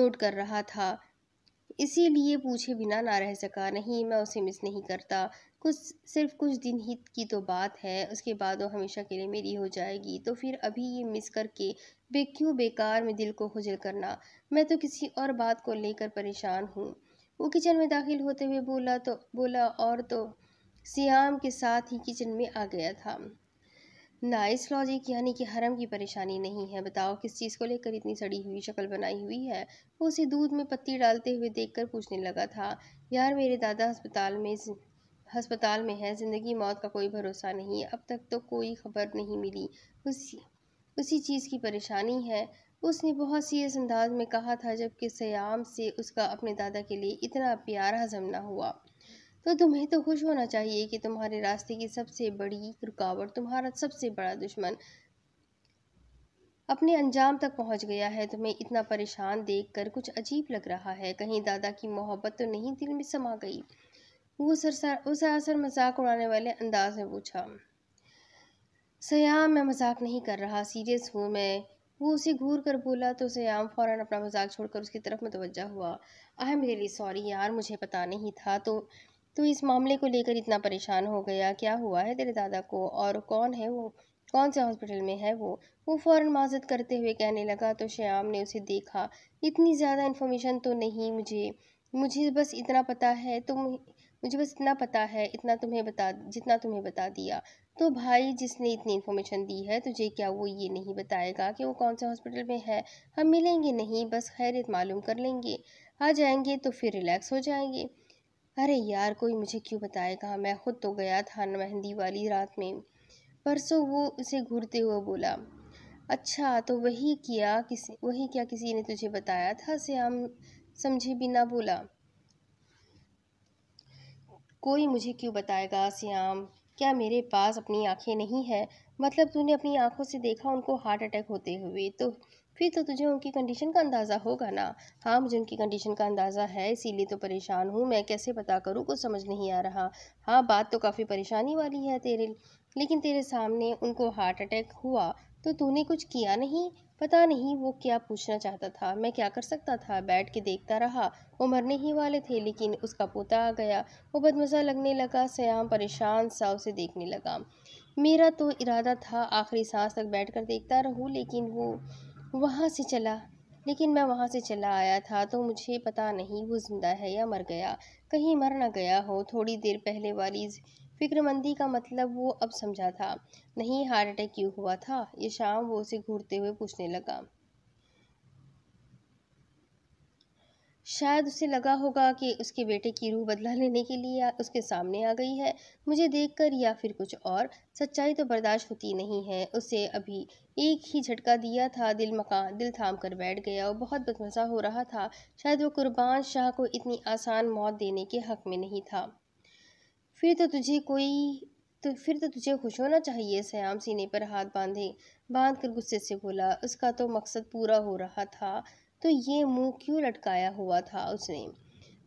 नोट कर रहा था इसीलिए पूछे बिना ना रह सका नहीं मैं उसे मिस नहीं करता कुछ सिर्फ कुछ दिन ही की तो बात है उसके बाद वो हमेशा के लिए मेरी हो जाएगी तो फिर अभी ये मिस करके बे क्यों बेकार में दिल को खुजल करना मैं तो किसी और बात को लेकर परेशान हूँ वो किचन में दाखिल होते हुए बोला तो बोला और तो सियाम के साथ ही किचन में आ गया था नाइस लॉजिक यानी कि हरम की परेशानी नहीं है बताओ किस चीज़ को लेकर इतनी सड़ी हुई शक्ल बनाई हुई है वो उसे दूध में पत्ती डालते हुए देखकर पूछने लगा था यार मेरे दादा अस्पताल में अस्पताल में है ज़िंदगी मौत का कोई भरोसा नहीं अब तक तो कोई खबर नहीं मिली उसी उसी चीज़ की परेशानी है उसने बहुत सीरियस अंदाज में कहा था जबकि सयाम से उसका अपने दादा के लिए इतना प्यार हजम ना हुआ तो तुम्हें तो खुश होना चाहिए कि तुम्हारे रास्ते की सबसे बड़ी रुकावट तुम्हारा सबसे बड़ा दुश्मन अपने अंजाम तक पहुंच गया है तुम्हें इतना परेशान देखकर कुछ अजीब लग रहा है कहीं दादा की मोहब्बत तो नहीं दिल में समा गई वो सरसर असर मजाक उड़ाने वाले अंदाज में पूछा सयाम मैं मजाक नहीं कर रहा सीरियस हूँ मैं वो उसे घूर कर बोला तो आम फौरन अपना मजाक छोड़कर उसकी तरफ मुतवजह हुआ आई एम रियली सॉरी यार मुझे पता नहीं था तो तो इस मामले को लेकर इतना परेशान हो गया क्या हुआ है तेरे दादा को और कौन है वो कौन से हॉस्पिटल में है वो वो फ़ौर माजत करते हुए कहने लगा तो श्याम ने उसे देखा इतनी ज़्यादा इन्फॉर्मेशन तो नहीं मुझे मुझे बस इतना पता है तुम तो मुझे बस इतना पता है इतना तुम्हें बता जितना तुम्हें बता दिया तो भाई जिसने इतनी इन्फॉर्मेशन दी है तुझे क्या वो ये नहीं बताएगा कि वो कौन से हॉस्पिटल में है हम मिलेंगे नहीं बस खैरियत मालूम कर लेंगे आ जाएंगे तो फिर रिलैक्स हो जाएंगे अरे यार कोई मुझे क्यों बताएगा मैं खुद तो गया था मेहंदी वाली रात में परसों वो उसे घूरते हुए बोला अच्छा तो वही किया किसी वही क्या किसी ने तुझे बताया था से हम समझे बिना बोला कोई मुझे क्यों बताएगा श्याम क्या मेरे पास अपनी आंखें नहीं है मतलब तूने अपनी आंखों से देखा उनको हार्ट अटैक होते हुए तो फिर तो तुझे उनकी कंडीशन का अंदाज़ा होगा ना हाँ मुझे उनकी कंडीशन का अंदाज़ा है इसीलिए तो परेशान हूँ मैं कैसे पता करूँ कुछ समझ नहीं आ रहा हाँ बात तो काफ़ी परेशानी वाली है तेरे लेकिन तेरे सामने उनको हार्ट अटैक हुआ तो तूने कुछ किया नहीं पता नहीं वो क्या पूछना चाहता था मैं क्या कर सकता था बैठ के देखता रहा वो मरने ही वाले थे लेकिन उसका पोता आ गया वो बदमज़ा लगने लगा सयाम परेशान सा उसे देखने लगा मेरा तो इरादा था आखिरी सांस तक बैठ कर देखता रहूँ लेकिन वो वहाँ से चला लेकिन मैं वहाँ से चला आया था तो मुझे पता नहीं वो ज़िंदा है या मर गया कहीं मर ना गया हो थोड़ी देर पहले वाली फिक्रमंदी का मतलब वो अब समझा था नहीं हार्ट अटैक क्यों हुआ था ये शाम वो उसे घूरते हुए पूछने लगा शायद उसे लगा होगा कि उसके बेटे की रूह बदला लेने के लिए उसके सामने आ गई है मुझे देखकर या फिर कुछ और सच्चाई तो बर्दाश्त होती नहीं है उसे अभी एक ही झटका दिया था दिल मकान दिल थाम कर बैठ गया और बहुत बदमजा हो रहा था शायद वो कुर्बान शाह को इतनी आसान मौत देने के हक में नहीं था फिर तो तुझे कोई तो फिर तो तुझे खुश होना चाहिए सयाम सीने पर हाथ बांधे बांध कर गुस्से से बोला उसका तो मकसद पूरा हो रहा था तो ये मुंह क्यों लटकाया हुआ था उसने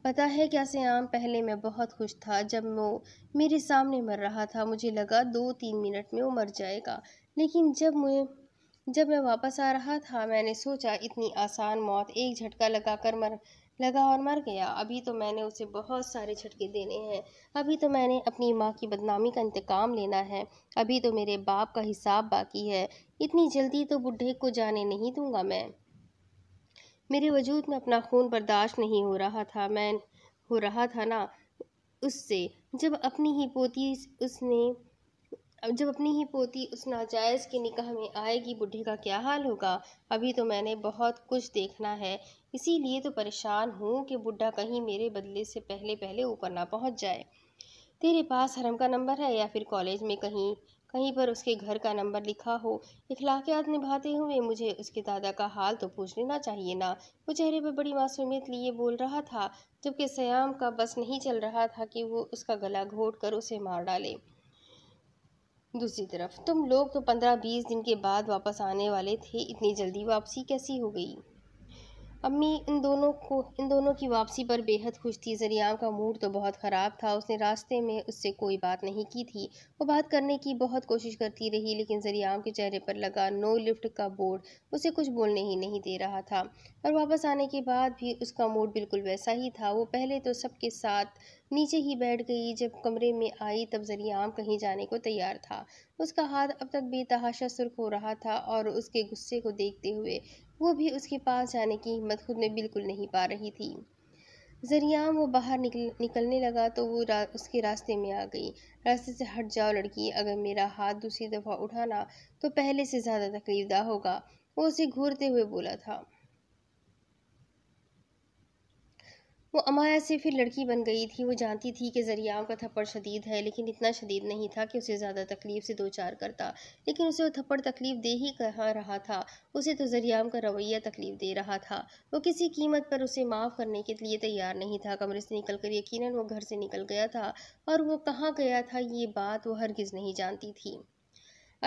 पता है क्या सयाम पहले मैं बहुत खुश था जब वो मेरे सामने मर रहा था मुझे लगा दो तीन मिनट में वो मर जाएगा लेकिन जब मुझे जब मैं वापस आ रहा था मैंने सोचा इतनी आसान मौत एक झटका लगाकर मर लगा और मर गया अभी तो मैंने उसे बहुत सारे झटके देने हैं अभी तो मैंने अपनी माँ की बदनामी का इंतकाम लेना है अभी तो मेरे बाप का हिसाब बाकी है इतनी जल्दी तो बुढ़े को जाने नहीं दूंगा मैं मेरे वजूद में अपना खून बर्दाश्त नहीं हो रहा था मैं हो रहा था ना उससे जब अपनी ही पोती उसने अब जब अपनी ही पोती उस नाजायज़ की निकाह में आएगी बुढ़े का क्या हाल होगा अभी तो मैंने बहुत कुछ देखना है इसीलिए तो परेशान हूँ कि बुढ़ा कहीं मेरे बदले से पहले पहले ऊपर ना पहुँच जाए तेरे पास हरम का नंबर है या फिर कॉलेज में कहीं कहीं पर उसके घर का नंबर लिखा हो इखलाकियात निभाते हुए मुझे उसके दादा का हाल तो पूछ लेना चाहिए ना वो चेहरे पर बड़ी मासूमियत लिए बोल रहा था जबकि सयाम का बस नहीं चल रहा था कि वो उसका गला घोट कर उसे मार डाले दूसरी तरफ तुम लोग तो पंद्रह बीस दिन के बाद वापस आने वाले थे इतनी जल्दी वापसी कैसी हो गई अम्मी इन दोनों को इन दोनों की वापसी पर बेहद खुश थी जरियाम का मूड तो बहुत ख़राब था उसने रास्ते में उससे कोई बात नहीं की थी वो बात करने की बहुत कोशिश करती रही लेकिन जरियाम के चेहरे पर लगा नो लिफ्ट का बोर्ड उसे कुछ बोलने ही नहीं दे रहा था और वापस आने के बाद भी उसका मूड बिल्कुल वैसा ही था वो पहले तो सबके साथ नीचे ही बैठ गई जब कमरे में आई तब जरियाम कहीं जाने को तैयार था उसका हाथ अब तक बेतहाशा सुर्ख हो रहा था और उसके गुस्से को देखते हुए वो भी उसके पास जाने की हिम्मत खुद में बिल्कुल नहीं पा रही थी जरियाम वो बाहर निकल निकलने लगा तो वो रा, उसके रास्ते में आ गई रास्ते से हट जाओ लड़की अगर मेरा हाथ दूसरी दफ़ा उठाना तो पहले से ज़्यादा तकलीफदा होगा वो उसे घूरते हुए बोला था वो अमाया से फिर लड़की बन गई थी वो जानती थी कि जरियाओं का थप्पड़ शदीद है लेकिन इतना शदीद नहीं था कि उसे ज़्यादा तकलीफ़ से दो चार करता लेकिन उसे वो थप्पड़ तकलीफ़ दे ही कहा रहा था उसे तो जरियाम का रवैया तकलीफ़ दे रहा था वो किसी कीमत पर उसे माफ़ करने के लिए तैयार नहीं था कमरे से निकल कर यकीन वो घर से निकल गया था और वो कहाँ गया था ये बात वो हरगिज़ नहीं जानती थी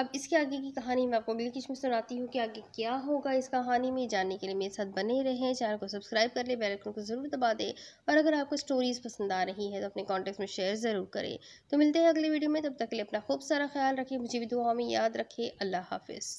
अब इसके आगे की कहानी मैं आपको अगली किस्त में सुनाती हूँ कि आगे क्या होगा इस कहानी में जानने के लिए मेरे साथ बने रहें चैनल को सब्सक्राइब कर लें बेलाइकन को ज़रूर दबा दें और अगर आपको स्टोरीज़ पसंद आ रही है तो अपने कॉन्टेक्ट में शेयर ज़रूर करें तो मिलते हैं अगले वीडियो में तब तक के लिए अपना खूब सारा ख्याल रखें मुझे भी दुआ में याद रखें अल्लाह हाफिज़